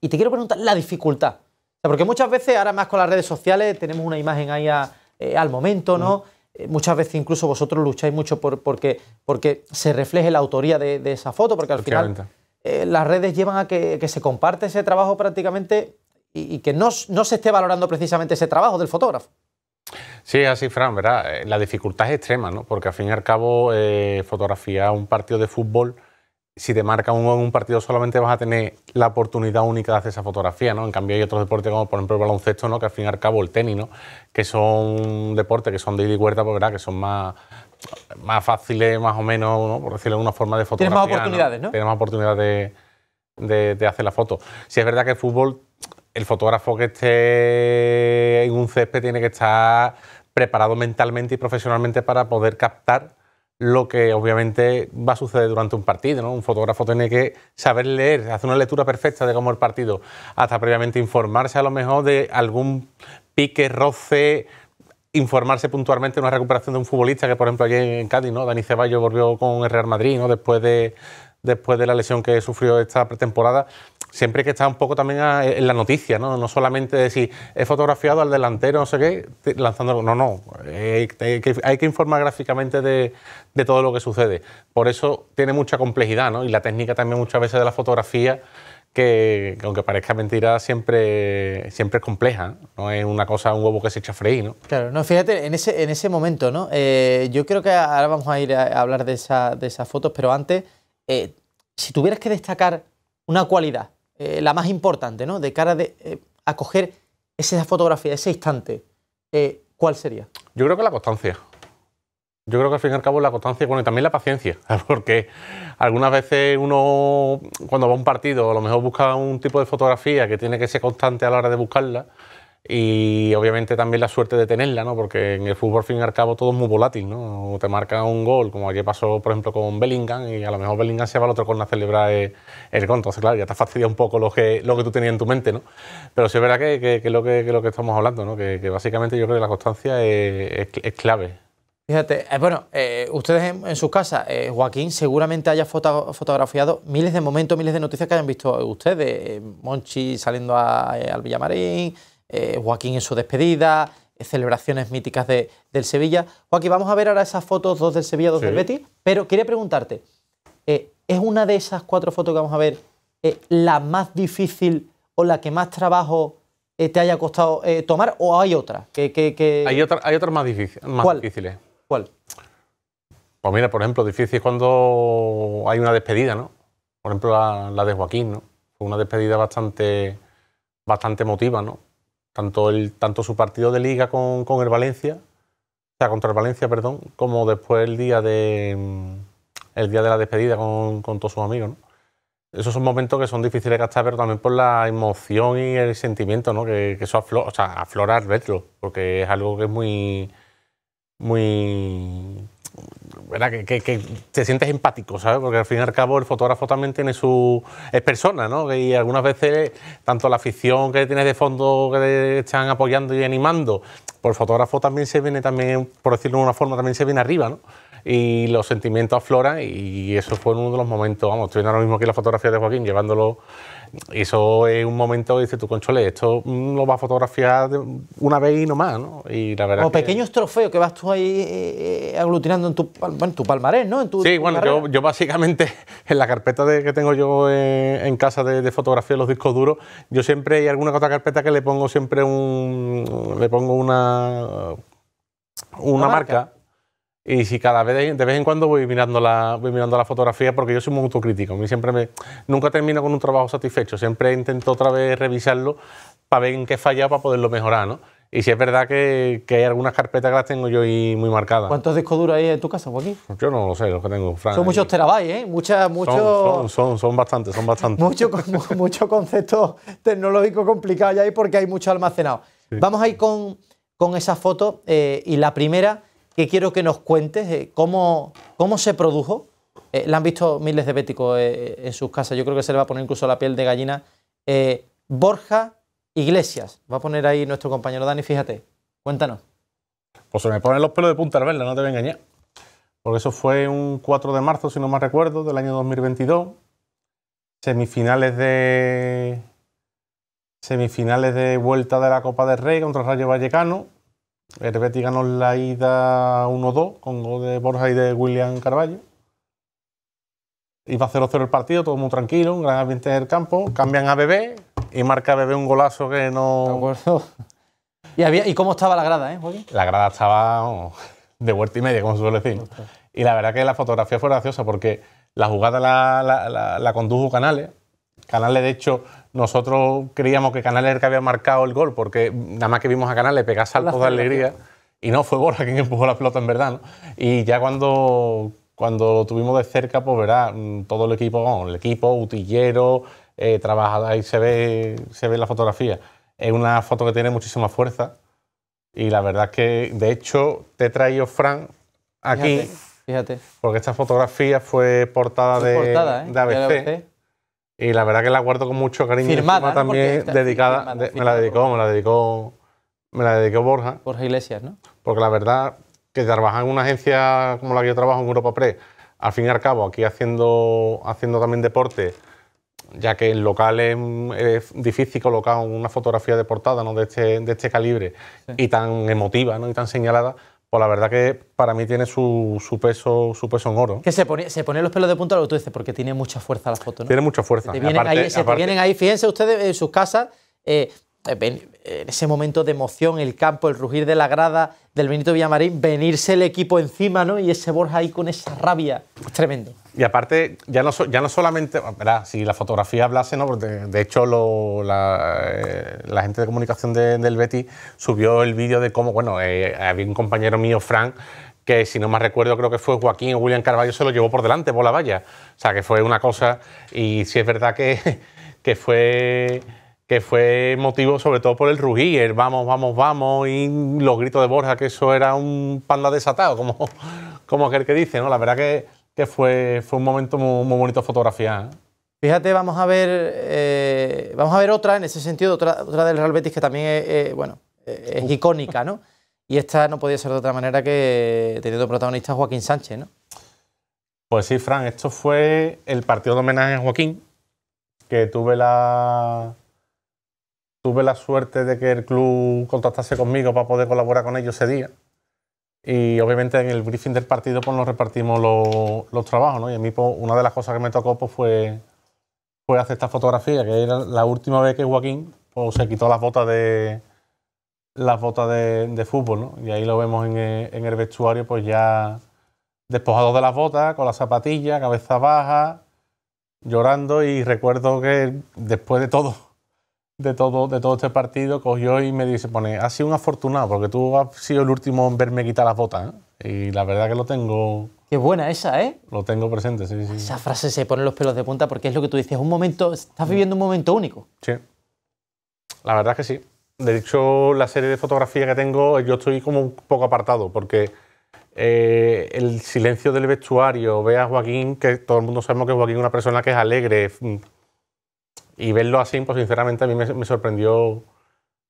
Y te quiero preguntar la dificultad. porque muchas veces, ahora más con las redes sociales, tenemos una imagen ahí eh, al momento, ¿no? Eh, muchas veces incluso vosotros lucháis mucho porque, se refleje la autoría de, esa foto, porque al final eh, las redes llevan a que, que se comparte ese trabajo prácticamente y, que no, se esté valorando precisamente ese trabajo del fotógrafo. Sí, así, Fran, ¿verdad? Eh, la dificultad es extrema, ¿no? Porque al fin y al cabo, eh, fotografía un partido de fútbol, si te marca un un partido, solamente vas a tener la oportunidad única de hacer esa fotografía, ¿no? En cambio, hay otros deportes como, por ejemplo, el baloncesto, ¿no? Que al fin y al cabo, el tenis, ¿no? Que son deportes que son de ida y pues, ¿verdad? Que son más, más fáciles, más o menos, ¿no? Por decirlo de una forma de fotografía. Tienes más oportunidades, ¿no? Tiene más oportunidades de, de hacer la foto. Si es verdad que el fútbol el fotógrafo que esté en un césped tiene que estar preparado mentalmente y profesionalmente para poder captar lo que obviamente va a suceder durante un partido. Un fotógrafo tiene que saber leer, hacer una lectura perfecta de cómo el partido, hasta previamente informarse a lo mejor de algún pique, roce, informarse puntualmente de una recuperación de un futbolista que, por ejemplo, ayer en Cádiz, ¿no? Dani Ceballos volvió con el Real Madrid después, de, después de la lesión que sufrió esta pretemporada siempre hay que estar un poco también en la noticia, ¿no? No solamente decir, he fotografiado al delantero, no sé qué, lanzando. No, no. Hay que, informar gráficamente de, todo lo que sucede. Por eso tiene mucha complejidad, ¿no? Y la técnica también muchas veces de la fotografía. Que, aunque parezca mentira, siempre, siempre es compleja. No es una cosa, un huevo que se echa a ¿no? Claro, no, fíjate, en ese, en ese momento, ¿no? Eh, yo creo que ahora vamos a ir a hablar de, esas fotos, pero antes, eh, si tuvieras que destacar una cualidad eh, la más importante, ¿no? De cara de, eh, a coger esa fotografía, de ese instante, eh, ¿cuál sería? Yo creo que la constancia. Yo creo que al fin y al cabo la constancia, y también la paciencia, porque algunas veces uno cuando va a un partido a lo mejor busca un tipo de fotografía que tiene que ser constante a la hora de buscarla y obviamente también la suerte de tenerla, ¿no? porque en el fútbol, al fin y al cabo, todo es muy volátil. ¿no? Te marca un gol, como aquí pasó, por ejemplo, con Bellingham, y a lo mejor Bellingham se va al otro corner a celebrar eh, el, conto gol. Entonces, claro, ya te fastidia un poco lo que, lo que tú tenías en tu mente. ¿no? Pero sí es verdad que, que, lo que, lo que estamos hablando, ¿no? que, básicamente yo creo que la constancia es, es, clave. Fíjate, eh, bueno, eh, ustedes en, su sus casas, Joaquín seguramente haya fotografiado miles de momentos, miles de noticias que hayan visto ustedes. Monchi saliendo al Villamarín, eh, Joaquín en su despedida, eh, celebraciones míticas de, del Sevilla. Joaquín, vamos a ver ahora esas fotos, dos del Sevilla, dos del Betis, pero quería preguntarte, eh, ¿es una de esas cuatro fotos que vamos a ver la más difícil o la que más trabajo te haya costado tomar o hay otra? Hay otras hay más, difíciles. ¿Cuál? Pues mira, por ejemplo, difícil es cuando hay una despedida, ¿no? Por ejemplo, la, de Joaquín, ¿no? Fue una despedida bastante, bastante emotiva, ¿no? tanto, el, tanto su partido de liga con, con el Valencia, o sea, contra el Valencia, perdón, como después el día de, mm, el día de la despedida con, con todos sus amigos. ¿no? Esos son momentos que son difíciles de gastar, pero también por la emoción y el sentimiento, ¿no? que, eso aflora, o sea, aflorar verlo, porque es algo que es muy, muy ¿verdad? Que, te sientes empático, Porque al fin y al cabo el fotógrafo también tiene su... es persona, ¿no? Y algunas veces tanto la afición que tienes de fondo que te están apoyando y animando, por pues el fotógrafo también se viene también, por decirlo de una forma, también se viene arriba, ¿no? Y los sentimientos afloran y eso fue uno de los momentos, vamos, estoy ahora mismo aquí la fotografía de Joaquín llevándolo eso es un momento, dice tu Conchole, esto mm, lo vas a fotografiar una vez y no más, ¿no? Y la verdad o pequeños trofeos que vas tú ahí eh, eh, aglutinando en tu, en tu palmarés, ¿no? sí, bueno, yo, básicamente en la carpeta de, que tengo yo eh, en, casa de, fotografía de los discos duros, yo siempre hay alguna otra carpeta que le pongo siempre un... le pongo una... una, marca y si cada vez de vez en cuando voy mirando la, voy mirando la fotografía porque yo soy muy autocrítico. A mí siempre me, nunca termino con un trabajo satisfecho. Siempre intento otra vez revisarlo para ver en qué he fallado para poderlo mejorar, ¿no? Y si es verdad que, hay algunas carpetas que las tengo yo ahí muy marcadas. ¿Cuántos discos duros hay en tu casa, Joaquín? Yo no lo sé, los que tengo, Fran... Son muchos terabytes, ¿eh? muchas son, son, bastantes, son bastantes. Muchos mucho concepto tecnológico complicado ya ahí porque hay mucho almacenado. Vamos ahí con, con esa foto eh, y la primera que quiero que nos cuentes eh, cómo, cómo se produjo. Eh, la han visto miles de béticos eh, en sus casas, yo creo que se le va a poner incluso la piel de gallina. Borja Iglesias, va a poner ahí nuestro compañero Dani, fíjate, cuéntanos. Pues se me ponen los pelos de punta al verla, no te voy a engañar. Porque eso fue un 4 de marzo, si no me recuerdo, del año 2022. Semifinales de, semifinales de vuelta de la Copa del Rey contra Rayo Vallecano. El Betis ganó la ida 1-2 con gol de Borja y de William Carballo. Iba 0-0 el partido, todo muy tranquilo, un gran ambiente en el campo. Cambian a Bebé y marca a Bebé un golazo que no. ¿Y, había, ¿Y cómo estaba la grada, eh, Joaquín? La grada estaba de vuelta y media, como se suele decir. Y la verdad que la fotografía fue graciosa porque la jugada la, la condujo Canales Canales, de hecho, nosotros creíamos que Canales era el que había marcado el gol, porque nada más que vimos a Canales pegar salto de alegría, y no fue Borja quien empujó la pelota en verdad. ¿no? Y ya cuando, cuando lo tuvimos de cerca, pues verá, mm, todo el equipo, el equipo, utillero, eh, ahí se ve, se ve la fotografía. Es una foto que tiene muchísima fuerza. Y la verdad es que, de hecho, te he traído, Fran, aquí. Fíjate. Porque esta fotografía fue portada, de, ¿eh? de ABC. Y la verdad que la guardo con mucho cariño. Firmada. También dedicada. me la dedicó, me la dedicó. Me la dedicó Borja. Borja Iglesias, ¿no? Porque la verdad que trabajar en una agencia como la que yo trabajo en Europa Pre, al fin y al cabo, aquí haciendo, haciendo también deporte, ya que el local es, difícil colocar una fotografía de portada ¿no? de, este, de este calibre y tan emotiva ¿no? y tan señalada, pues la verdad que para mí tiene su, peso, su peso en oro. Que se pone, los pelos de punta lo que tú dices, porque tiene mucha fuerza la foto, ¿no? Tiene mucha fuerza. Se te vienen, ahí, fíjense ustedes en sus casas, eh, en ese momento de emoción, el campo, el rugir de la grada del Benito Villamarín, venirse el equipo encima, ¿no? Y ese Borja ahí con esa rabia, pues tremendo. Y aparte, ya no, ya no solamente, ah, si la fotografía hablase, ¿no? de, hecho eh, la, gente de comunicación del Betty subió el vídeo de cómo, bueno, eh, había un compañero mío, Frank, que si no me recuerdo creo que fue Joaquín o William Carballo se lo llevó por delante, por la valla. O sea, que fue una cosa, y si es verdad que, que fue que fue motivo sobre todo por el rugir, vamos, vamos, vamos, y los gritos de Borja, que eso era un panda desatado, como, como aquel que dice, ¿no? La verdad que, fue, fue un momento muy, bonito fotografiar. ¿eh? Fíjate, vamos a ver, eh, vamos a ver otra, en ese sentido, otra, otra del Real Betis que también es, bueno, es icónica, ¿no? Y esta no podía ser de otra manera que teniendo protagonista Joaquín Sánchez, ¿no? Pues sí, Fran, esto fue el partido de homenaje a Joaquín, que tuve la, tuve la suerte de que el club contactase conmigo para poder colaborar con ellos ese día. Y obviamente en el briefing del partido pues, nos repartimos los, los trabajos. ¿no? Y a mí pues, una de las cosas que me tocó pues, fue, fue hacer esta fotografía, que era la última vez que Joaquín pues, se quitó las botas de, las botas de, fútbol, ¿no? Y ahí lo vemos en el, en el, vestuario, pues ya despojado de las botas, con la zapatillas, cabeza baja, llorando. Y recuerdo que después de todo, de todo, de todo este partido, cogió y me dice, pone, has sido un afortunado, porque tú has sido el último en verme quitar las botas. ¿eh? Y la verdad que lo tengo... Qué buena esa, ¿eh? Lo tengo presente, sí, sí. Esa frase se pone los pelos de punta porque es lo que tú dices, un momento, estás viviendo un momento único. Sí. La verdad que sí. De hecho, la serie de fotografías que tengo, yo estoy como un poco apartado, porque eh, el silencio del vestuario, ve a Joaquín, que todo el mundo sabemos que Joaquín es una persona que es alegre, mm, y verlo así, pues sinceramente a mí me, sorprendió,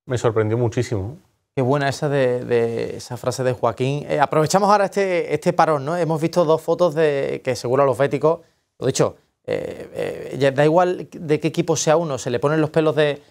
me sorprendió muchísimo. Qué buena esa, de, esa frase de Joaquín. Eh, aprovechamos ahora este, este parón, ¿no? Hemos visto dos fotos de que seguro a los béticos, lo dicho, eh, eh, da igual de qué equipo sea uno, se le ponen los pelos de,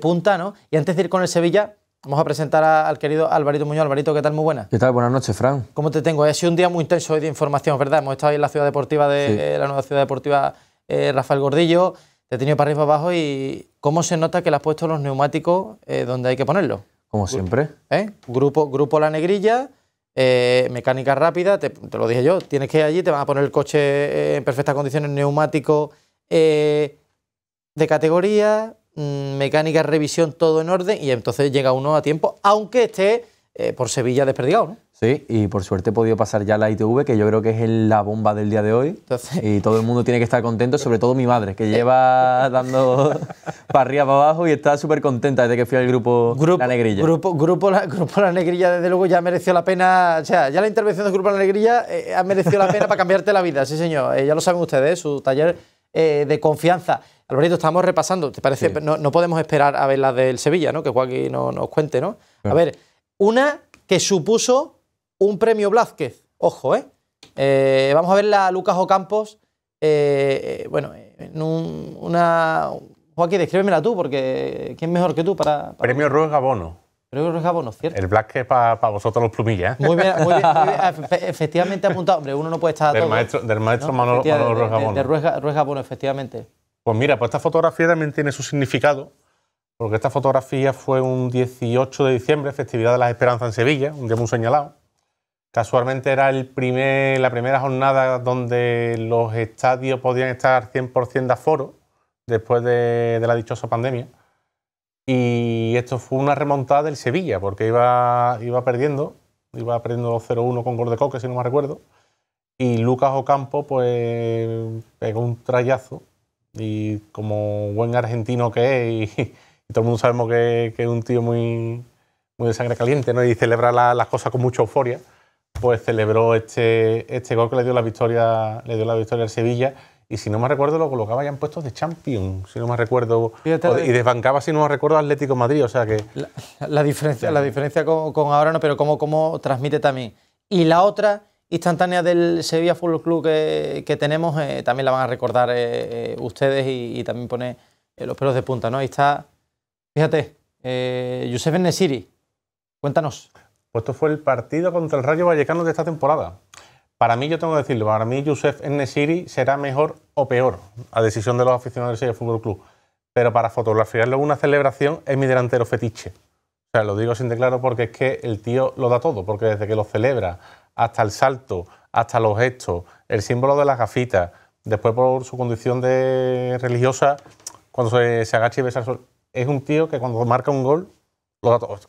punta, ¿no? Y antes de ir con el Sevilla, Vamos a presentar al querido Alvarito Muñoz. Alvarito, ¿qué tal? Muy buena. ¿Qué tal? Buenas noches, Fran. ¿Cómo te tengo? Ha sido un día muy intenso hoy de información, ¿verdad? Hemos estado en la ciudad deportiva de la nueva ciudad deportiva Rafael Gordillo te he tenido para arriba abajo y cómo se nota que le has puesto los neumáticos eh, donde hay que ponerlos. Como siempre. ¿Eh? Grupo, grupo La Negrilla, eh, mecánica rápida, te, lo dije yo, tienes que ir allí, te van a poner el coche en perfectas condiciones, neumático de categoría, mm, mecánica, revisión, todo en orden y entonces llega uno a tiempo, aunque esté por Sevilla desperdigado, ¿no? Sí, y por suerte he podido pasar ya la ITV, que yo creo que es la bomba del día de hoy. Y todo el mundo tiene que estar contento, sobre todo mi madre, que eh. lleva dando para arriba, para abajo y está súper contenta desde que fui al grupo, La Negrilla. Grupo, grupo, la, grupo La Negrilla, desde luego, ya mereció la pena. O sea, ya la intervención del Grupo La Negrilla eh, ha merecido la pena para cambiarte la vida, sí, señor. Eh, ya lo saben ustedes, su taller de confianza. Alberto, estamos repasando, ¿te parece? No, podemos esperar a ver la del Sevilla, ¿no? Que Joaquín nos, nos cuente, ¿no? A ver, una que supuso un premio Blázquez. Ojo, ¿eh? ¿eh? vamos a ver la Lucas Ocampos. Eh, eh, bueno, en una. Joaquín, descríbemela tú, porque ¿quién mejor que tú para. premio Ruiz Gabono. Premio Ruiz ¿cierto? El Blázquez para vosotros los plumillas. Muy bien, muy bien, Efectivamente apuntado. Hombre, uno no puede estar. Del maestro, del maestro De, efectivamente. Pues mira, pues esta fotografía también tiene su significado, porque esta fotografía fue un 18 de diciembre, festividad de las Esperanzas en Sevilla, un día muy señalado. Casualmente era el primer, la primera jornada donde los estadios podían estar 100% de aforo después de, la dichosa pandemia. Y esto fue una remontada del Sevilla, porque iba, iba perdiendo, iba perdiendo 0-1 con Gordekoke si no me recuerdo. Y Lucas Ocampo pues pegó un trayazo y como buen argentino que es, y, todo el mundo sabemos que, es un tío muy, muy de sangre caliente ¿no? y celebra las cosas con mucha euforia, pues celebró este, este gol que le dio la victoria, le dio la victoria al Sevilla. Y si no me recuerdo, lo colocaba ya en puestos de Champions, si no me recuerdo. Eh, y desbancaba, si no me recuerdo, Atlético Madrid. O sea que. La, diferencia, la diferencia con, ahora no, pero cómo, cómo transmite también. Y la otra instantánea del Sevilla Fútbol Club que, tenemos, eh, también la van a recordar eh, ustedes y, también pone los pelos de punta, ¿no? Ahí está, fíjate, eh, Youssef cuéntanos. Pues esto fue el partido contra el Rayo Vallecano de esta temporada. Para mí, yo tengo que decirlo, para mí Youssef Nesiri será mejor o peor, a decisión de los aficionados del Fútbol Club. Pero para fotografiarlo una celebración es mi delantero fetiche. O sea, lo digo sin declaro porque es que el tío lo da todo, porque desde que lo celebra, hasta el salto, hasta los gestos, el símbolo de las gafitas, después por su condición de religiosa, cuando se, se agacha y besa el sol, es un tío que cuando marca un gol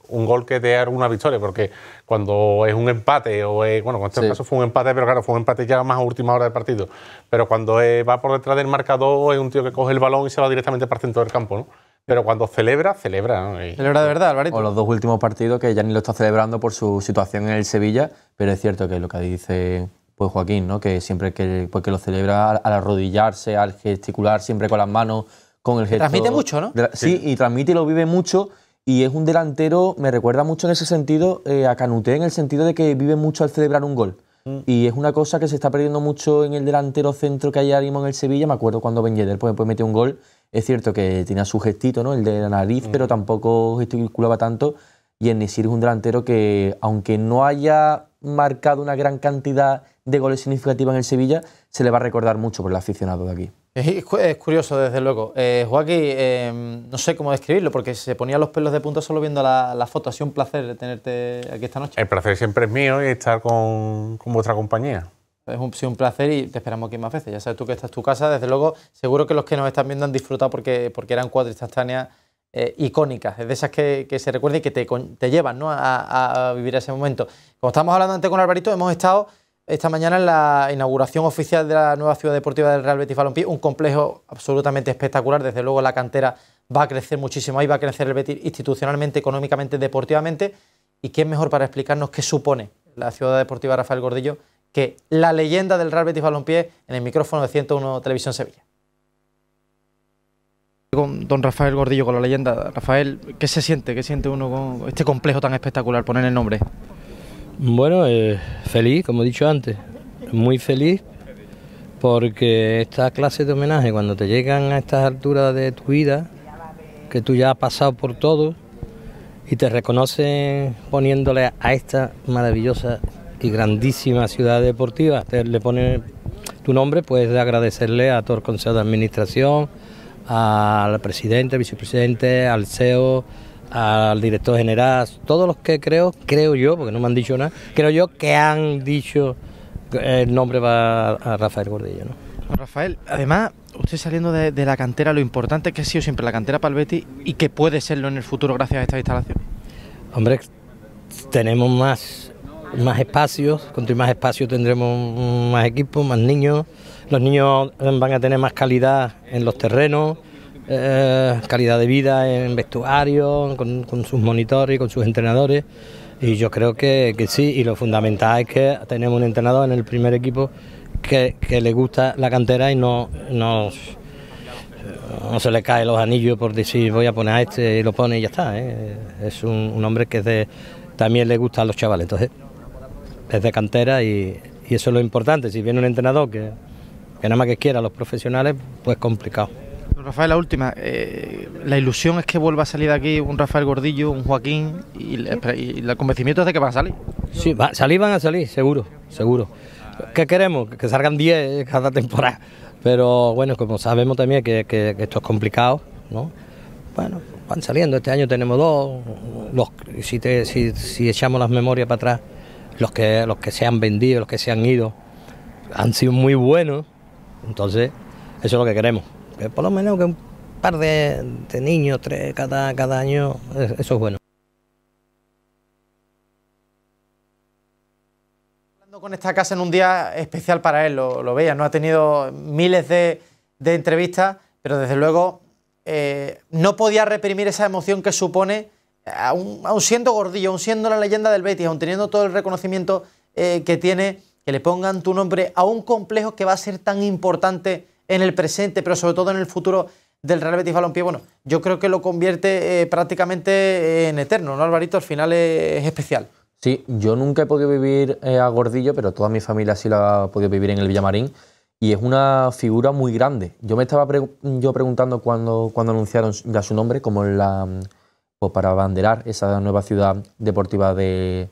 un gol que te da una victoria, porque cuando es un empate, o bueno, en este caso fue un empate, pero claro, fue un empate ya más a última hora del partido. Pero cuando va por detrás del marcador, es un tío que coge el balón y se va directamente para el centro del campo, ¿no? Pero cuando celebra, celebra. ¿no? celebra de verdad, Alvarito. O los dos últimos partidos que ya ni lo está celebrando por su situación en el Sevilla, pero es cierto que lo que dice pues Joaquín, ¿no? que siempre que, pues, lo celebra al, arrodillarse, al gesticular, siempre con las manos, con el gesto. Transmite mucho, ¿no? Sí, sí, y transmite y lo vive mucho. Y es un delantero, me recuerda mucho en ese sentido eh, a Canuté, en el sentido de que vive mucho al celebrar un gol. Mm. Y es una cosa que se está perdiendo mucho en el delantero centro que hay ahora mismo en el Sevilla. Me acuerdo cuando Ben Yedder pues, pues metió un gol. Es cierto que tenía su gestito, ¿no? el de la nariz, mm. pero tampoco gesticulaba tanto. Y en Nesir es un delantero que, aunque no haya marcado una gran cantidad de goles significativos en el Sevilla, se le va a recordar mucho por el aficionado de aquí. Es, curioso, desde luego. Eh, Joaquín, em, no sé cómo describirlo, porque se ponía los pelos de punta solo viendo la, foto. Ha sido un placer tenerte aquí esta noche. El placer siempre es mío y estar con, vuestra compañía. Es un, un placer y te esperamos aquí más veces. Ya sabes tú que esta es tu casa. Desde luego, seguro que los que nos están viendo han disfrutado porque, eran cuatro instantáneas eh, icónicas. icónicas, de esas que, se recuerdan y que te, llevan a, a vivir ese momento. Como estábamos hablando antes con Alvarito, hemos estado esta mañana en la inauguración oficial de la nueva ciudad deportiva del Real Betis Balompié, un complejo absolutamente espectacular, desde luego la cantera va a crecer muchísimo, ahí va a crecer el Betis institucionalmente, económicamente, deportivamente, y es mejor para explicarnos qué supone la ciudad deportiva Rafael Gordillo que la leyenda del Real Betis Balompié en el micrófono de 101 Televisión Sevilla. Con don Rafael Gordillo, con la leyenda. Rafael, ¿qué se siente? ¿Qué siente uno con este complejo tan espectacular? Poner el nombre. Bueno, eh, feliz, como he dicho antes, muy feliz porque esta clase de homenaje, cuando te llegan a estas alturas de tu vida, que tú ya has pasado por todo y te reconocen poniéndole a esta maravillosa y grandísima ciudad deportiva, te, le ponen tu nombre, puedes agradecerle a todo el Consejo de Administración, al presidente, vicepresidente, al CEO al director general, todos los que creo, creo yo, porque no me han dicho nada, creo yo que han dicho el nombre va a Rafael Gordillo. ¿no? Rafael, además, usted saliendo de, la cantera, lo importante que ha sido siempre la cantera para el Betis y que puede serlo en el futuro gracias a esta instalación. Hombre, tenemos más, más espacios, cuanto más espacios tendremos más equipos, más niños, los niños van a tener más calidad en los terrenos. Eh, calidad de vida en vestuario, con, sus monitores, y con sus entrenadores. Y yo creo que, sí, y lo fundamental es que tenemos un entrenador en el primer equipo que, le gusta la cantera y no, no, se le cae los anillos por decir voy a poner a este y lo pone y ya está. ¿eh? Es un, hombre que también le gusta a los chavales, entonces es de cantera y, y eso es lo importante. Si viene un entrenador que, que nada más que quiera a los profesionales, pues complicado. Rafael, la última. Eh, la ilusión es que vuelva a salir de aquí un Rafael Gordillo, un Joaquín, y, el convencimiento es de que van a salir. Sí, va, salir van a salir, seguro, seguro. ¿Qué queremos? Que salgan 10 cada temporada. Pero bueno, como sabemos también que, esto es complicado, ¿no? Bueno, van saliendo. Este año tenemos dos. si, si, echamos las memorias para atrás, los que, los que se han vendido, los que se han ido, han sido muy buenos. Entonces, eso es lo que queremos. Eh, por lo menos que un par de, niños, tres cada, año, eso es bueno. con esta casa en un día especial para él, lo, lo veía, no ha tenido miles de, entrevistas, pero desde luego eh, no podía reprimir esa emoción que supone, aún, siendo gordillo, aún siendo la leyenda del Betis, aún teniendo todo el reconocimiento eh, que tiene, que le pongan tu nombre a un complejo que va a ser tan importante en el presente, pero sobre todo en el futuro del Real Betis Balompié, bueno, yo creo que lo convierte eh, prácticamente en eterno, ¿no, Alvarito? Al final es, especial. Sí, yo nunca he podido vivir eh, a Gordillo, pero toda mi familia sí la ha podido vivir en el Villamarín. Y es una figura muy grande. Yo me estaba yo preguntando cuando, cuando anunciaron ya su nombre, como la, pues para abanderar esa nueva ciudad deportiva del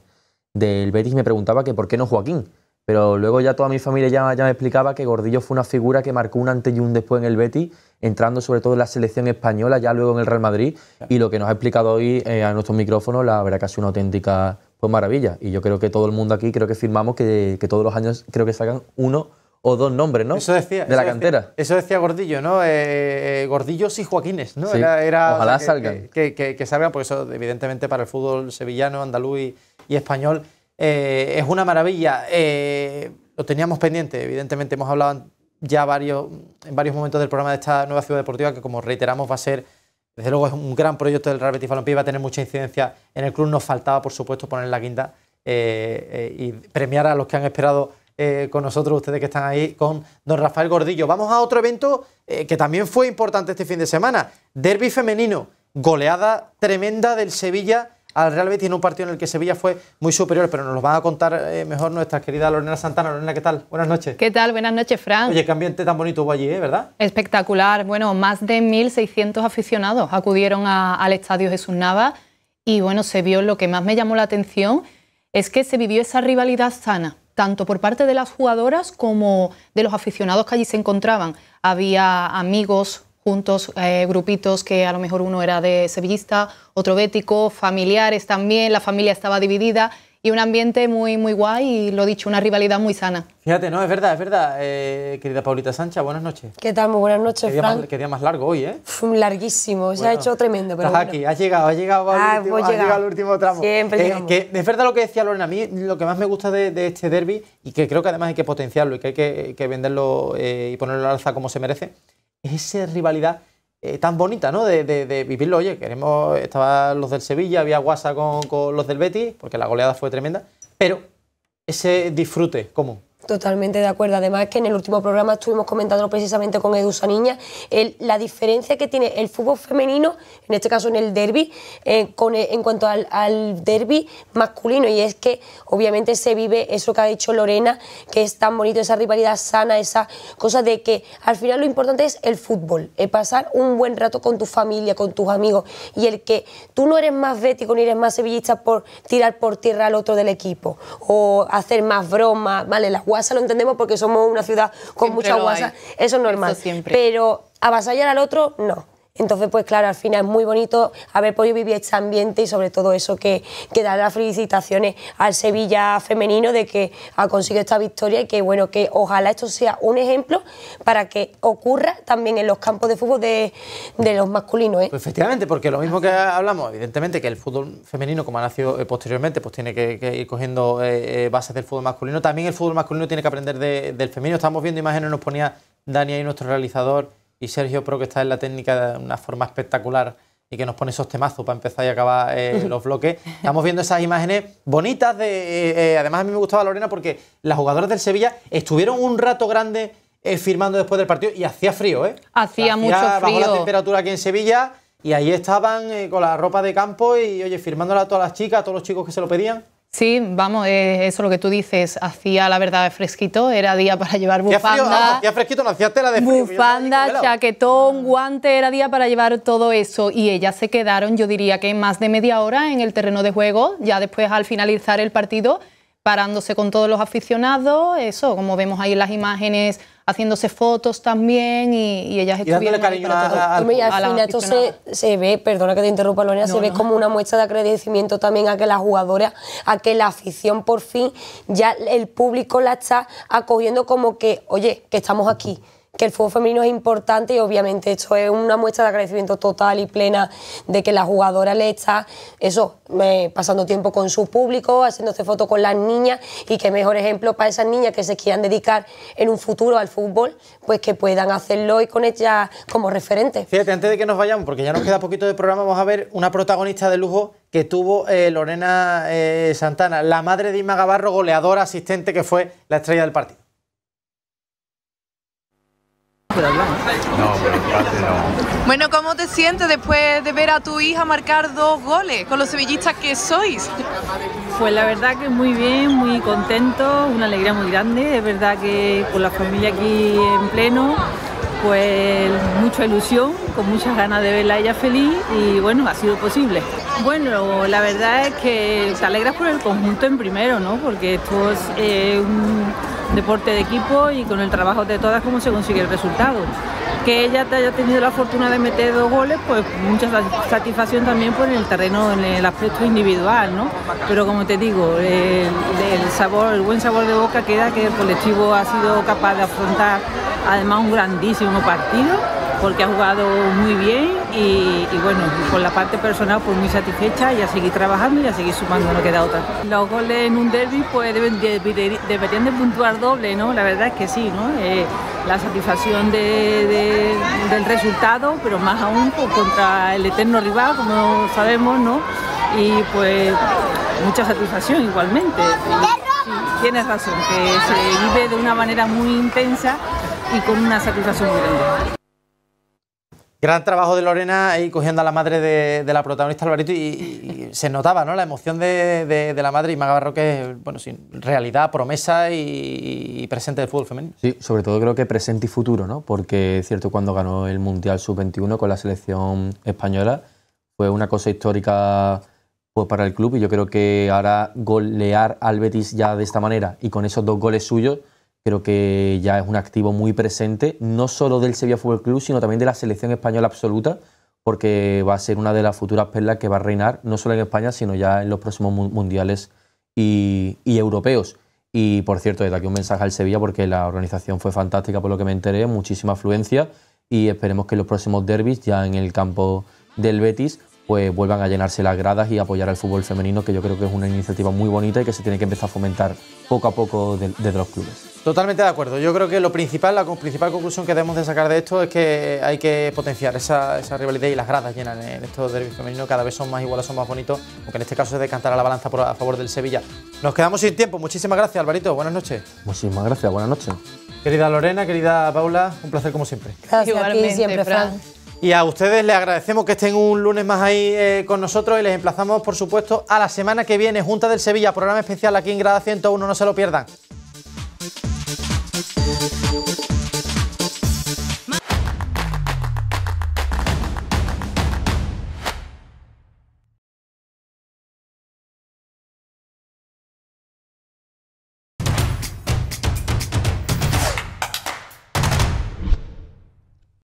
Betis. Me preguntaba que por qué no Joaquín, pero luego ya toda mi familia ya, me explicaba que Gordillo fue una figura que marcó un antes y un después en el Betis, entrando sobre todo en la selección española, ya luego en el Real Madrid. Y lo que nos ha explicado hoy eh, a nuestros micrófonos, la verdad que ha una auténtica pues, maravilla. Y yo creo que todo el mundo aquí, creo que firmamos que, todos los años creo que salgan uno o dos nombres, ¿no? Eso decía. De la cantera. eso decía Gordillo, ¿no? Eh, eh Gordillos y Joaquines, ¿no? era, ojalá Que, que, salgan, porque eso, evidentemente, para el fútbol sevillano, andaluz y español eh, es una maravilla. Eh, lo teníamos pendiente, evidentemente hemos hablado ya varios, en varios momentos del programa de esta nueva ciudad deportiva que como reiteramos va a ser, desde luego es un gran proyecto del Real Betis Balompié, va a tener mucha incidencia en el club, nos faltaba por supuesto poner la guinda eh, y premiar a los que han esperado con nosotros, ustedes que están ahí, con don Rafael Gordillo. Vamos a otro evento que también fue importante este fin de semana. Derby femenino, goleada tremenda del Sevilla al Real Betis en un partido en el que Sevilla fue muy superior, pero nos lo van a contar eh, mejor nuestra querida Lorena Santana. Lorena, ¿qué tal? Buenas noches. ¿Qué tal? Buenas noches, Fran. Oye, qué ambiente tan bonito hubo allí, ¿eh? ¿verdad? Espectacular. Bueno, más de 1.600 aficionados acudieron al Estadio Jesús Nava y bueno, se vio lo que más me llamó la atención es que se vivió esa rivalidad sana, tanto por parte de las jugadoras como de los aficionados que allí se encontraban. Había amigos, juntos eh, grupitos que a lo mejor uno era de sevillista, otro bético, familiares también, la familia estaba dividida y un ambiente muy, muy guay y lo dicho, una rivalidad muy sana. Fíjate, no, es verdad, es verdad. Eh, querida Paulita Sancha, buenas noches. ¿Qué tal? Muy buenas noches, qué Frank. más, día más largo hoy, ¿eh? Fue larguísimo, se ha hecho tremendo. aquí, has llegado, has llegado, al ah, último, pues has llegado último tramo. Siempre eh, Es verdad lo que decía Lorena, a mí lo que más me gusta de, este derby y que creo que además hay que potenciarlo y que hay que, venderlo eh, y ponerlo al alza como se merece, esa rivalidad eh, tan bonita, ¿no? De, vivirlo, oye, queremos, estaban los del Sevilla, había guasa con, con los del Betis, porque la goleada fue tremenda, pero ese disfrute común. Totalmente de acuerdo. Además que en el último programa estuvimos comentando precisamente con Edu Niña la diferencia que tiene el fútbol femenino, en este caso en el derby, eh, eh, en cuanto al, derby masculino. Y es que obviamente se vive eso que ha dicho Lorena, que es tan bonito, esa rivalidad sana, esa cosa de que al final lo importante es el fútbol, el eh, pasar un buen rato con tu familia, con tus amigos. Y el que tú no eres más vético ni eres más sevillista por tirar por tierra al otro del equipo o hacer más bromas, ¿vale? Las guasa lo entendemos porque somos una ciudad con mucha guasa, eso es normal. pero avasallar al otro, no. Entonces, pues claro, al final es muy bonito haber podido vivir este ambiente y sobre todo eso que, que dar las felicitaciones al Sevilla femenino de que ha conseguido esta victoria y que bueno, que ojalá esto sea un ejemplo para que ocurra también en los campos de fútbol de, los masculinos. ¿eh? Pues efectivamente, porque lo mismo que hablamos, evidentemente que el fútbol femenino, como ha nacido eh, posteriormente, pues tiene que, ir cogiendo eh, bases del fútbol masculino. También el fútbol masculino tiene que aprender del femenino. Estamos viendo imágenes, nos ponía Dani y nuestro realizador y Sergio creo que está en la técnica de una forma espectacular y que nos pone esos temazos para empezar y acabar eh, los bloques. Estamos viendo esas imágenes bonitas de... Eh, eh, además a mí me gustaba Lorena porque las jugadoras del Sevilla estuvieron un rato grande firmando después del partido y hacía frío, ¿eh? Hacía, mucho frío. la temperatura aquí en Sevilla y ahí estaban con la ropa de campo y, oye, firmándola a todas las chicas, a todos los chicos que se lo pedían. Sí, vamos, eso eh, eso lo que tú dices, hacía la verdad fresquito, era día para llevar bufanda. Hacía, fresquito, Bufanda, chaquetón, ah. guante, era día para llevar todo eso. Y ellas se quedaron, yo diría que más de media hora en el terreno de juego, ya después al finalizar el partido, parándose con todos los aficionados, eso, como vemos ahí en las imágenes haciéndose fotos también y, y ellas estuvieron. Y cariño a, todo, a, y al final esto se, ve, perdona que te interrumpa, Lorena, se ve como una muestra de agradecimiento también a que las jugadoras, a que la afición por fin, ya el público la está acogiendo como que, oye, que estamos aquí que el fútbol femenino es importante y obviamente esto es una muestra de agradecimiento total y plena de que la jugadora le está, eso, eh, pasando tiempo con su público, haciéndose fotos con las niñas y que mejor ejemplo para esas niñas que se quieran dedicar en un futuro al fútbol, pues que puedan hacerlo y con ellas como referente. Fíjate, antes de que nos vayamos, porque ya nos queda poquito de programa, vamos a ver una protagonista de lujo que tuvo eh, Lorena eh, Santana, la madre de Inma Gavarro, goleadora asistente que fue la estrella del partido. Bueno, ¿cómo te sientes después de ver a tu hija marcar dos goles con los sevillistas que sois? Pues la verdad que muy bien, muy contento, una alegría muy grande. Es verdad que con la familia aquí en pleno pues mucha ilusión, con muchas ganas de verla a ella feliz y bueno, ha sido posible. Bueno, la verdad es que te alegras por el conjunto en primero, ¿no? Porque esto es eh, un deporte de equipo y con el trabajo de todas cómo se consigue el resultado. Que ella te haya tenido la fortuna de meter dos goles, pues mucha satisfacción también por el terreno, en el aspecto individual, ¿no? Pero como te digo, el, sabor, el buen sabor de boca queda que el colectivo ha sido capaz de afrontar además un grandísimo partido porque ha jugado muy bien y, bueno, con la parte personal pues muy satisfecha y a seguir trabajando y a seguir sumando, no queda otra. Los goles en un derby pues deberían de puntuar doble, ¿no? La verdad es que sí, ¿no? Eh, la satisfacción del resultado, pero más aún pues, contra el eterno rival, como sabemos, ¿no? Y pues mucha satisfacción igualmente. tienes razón, que se vive de una manera muy intensa y con una satisfacción muy grande. Gran trabajo de Lorena ahí cogiendo a la madre de, la protagonista Alvarito y, se notaba ¿no? la emoción de, la madre y Maga Barroque, bueno, sin realidad, promesa y, presente del fútbol femenino. Sí, sobre todo creo que presente y futuro, ¿no? porque cierto cuando ganó el Mundial Sub-21 con la selección española fue una cosa histórica pues, para el club y yo creo que ahora golear al Betis ya de esta manera y con esos dos goles suyos creo que ya es un activo muy presente, no solo del Sevilla Fútbol Club, sino también de la selección española absoluta, porque va a ser una de las futuras perlas que va a reinar, no solo en España, sino ya en los próximos mundiales y, europeos. Y por cierto, desde aquí un mensaje al Sevilla, porque la organización fue fantástica, por lo que me enteré, muchísima afluencia, y esperemos que en los próximos derbis, ya en el campo del Betis, pues vuelvan a llenarse las gradas y apoyar al fútbol femenino, que yo creo que es una iniciativa muy bonita y que se tiene que empezar a fomentar poco a poco desde de los clubes. Totalmente de acuerdo. Yo creo que lo principal, la principal conclusión que debemos de sacar de esto es que hay que potenciar esa, rivalidad y las gradas llenan. Eh, en estos derbis femeninos cada vez son más iguales, son más bonitos, aunque en este caso es decantará a la balanza a favor del Sevilla. Nos quedamos sin tiempo. Muchísimas gracias, Alvarito. Buenas noches. Muchísimas gracias. Buenas noches. Querida Lorena, querida Paula, un placer como siempre. Gracias Igualmente, siempre, Fran. Y a ustedes les agradecemos que estén un lunes más ahí eh, con nosotros y les emplazamos, por supuesto, a la semana que viene, Junta del Sevilla, programa especial aquí en Grada 101, no se lo pierdan.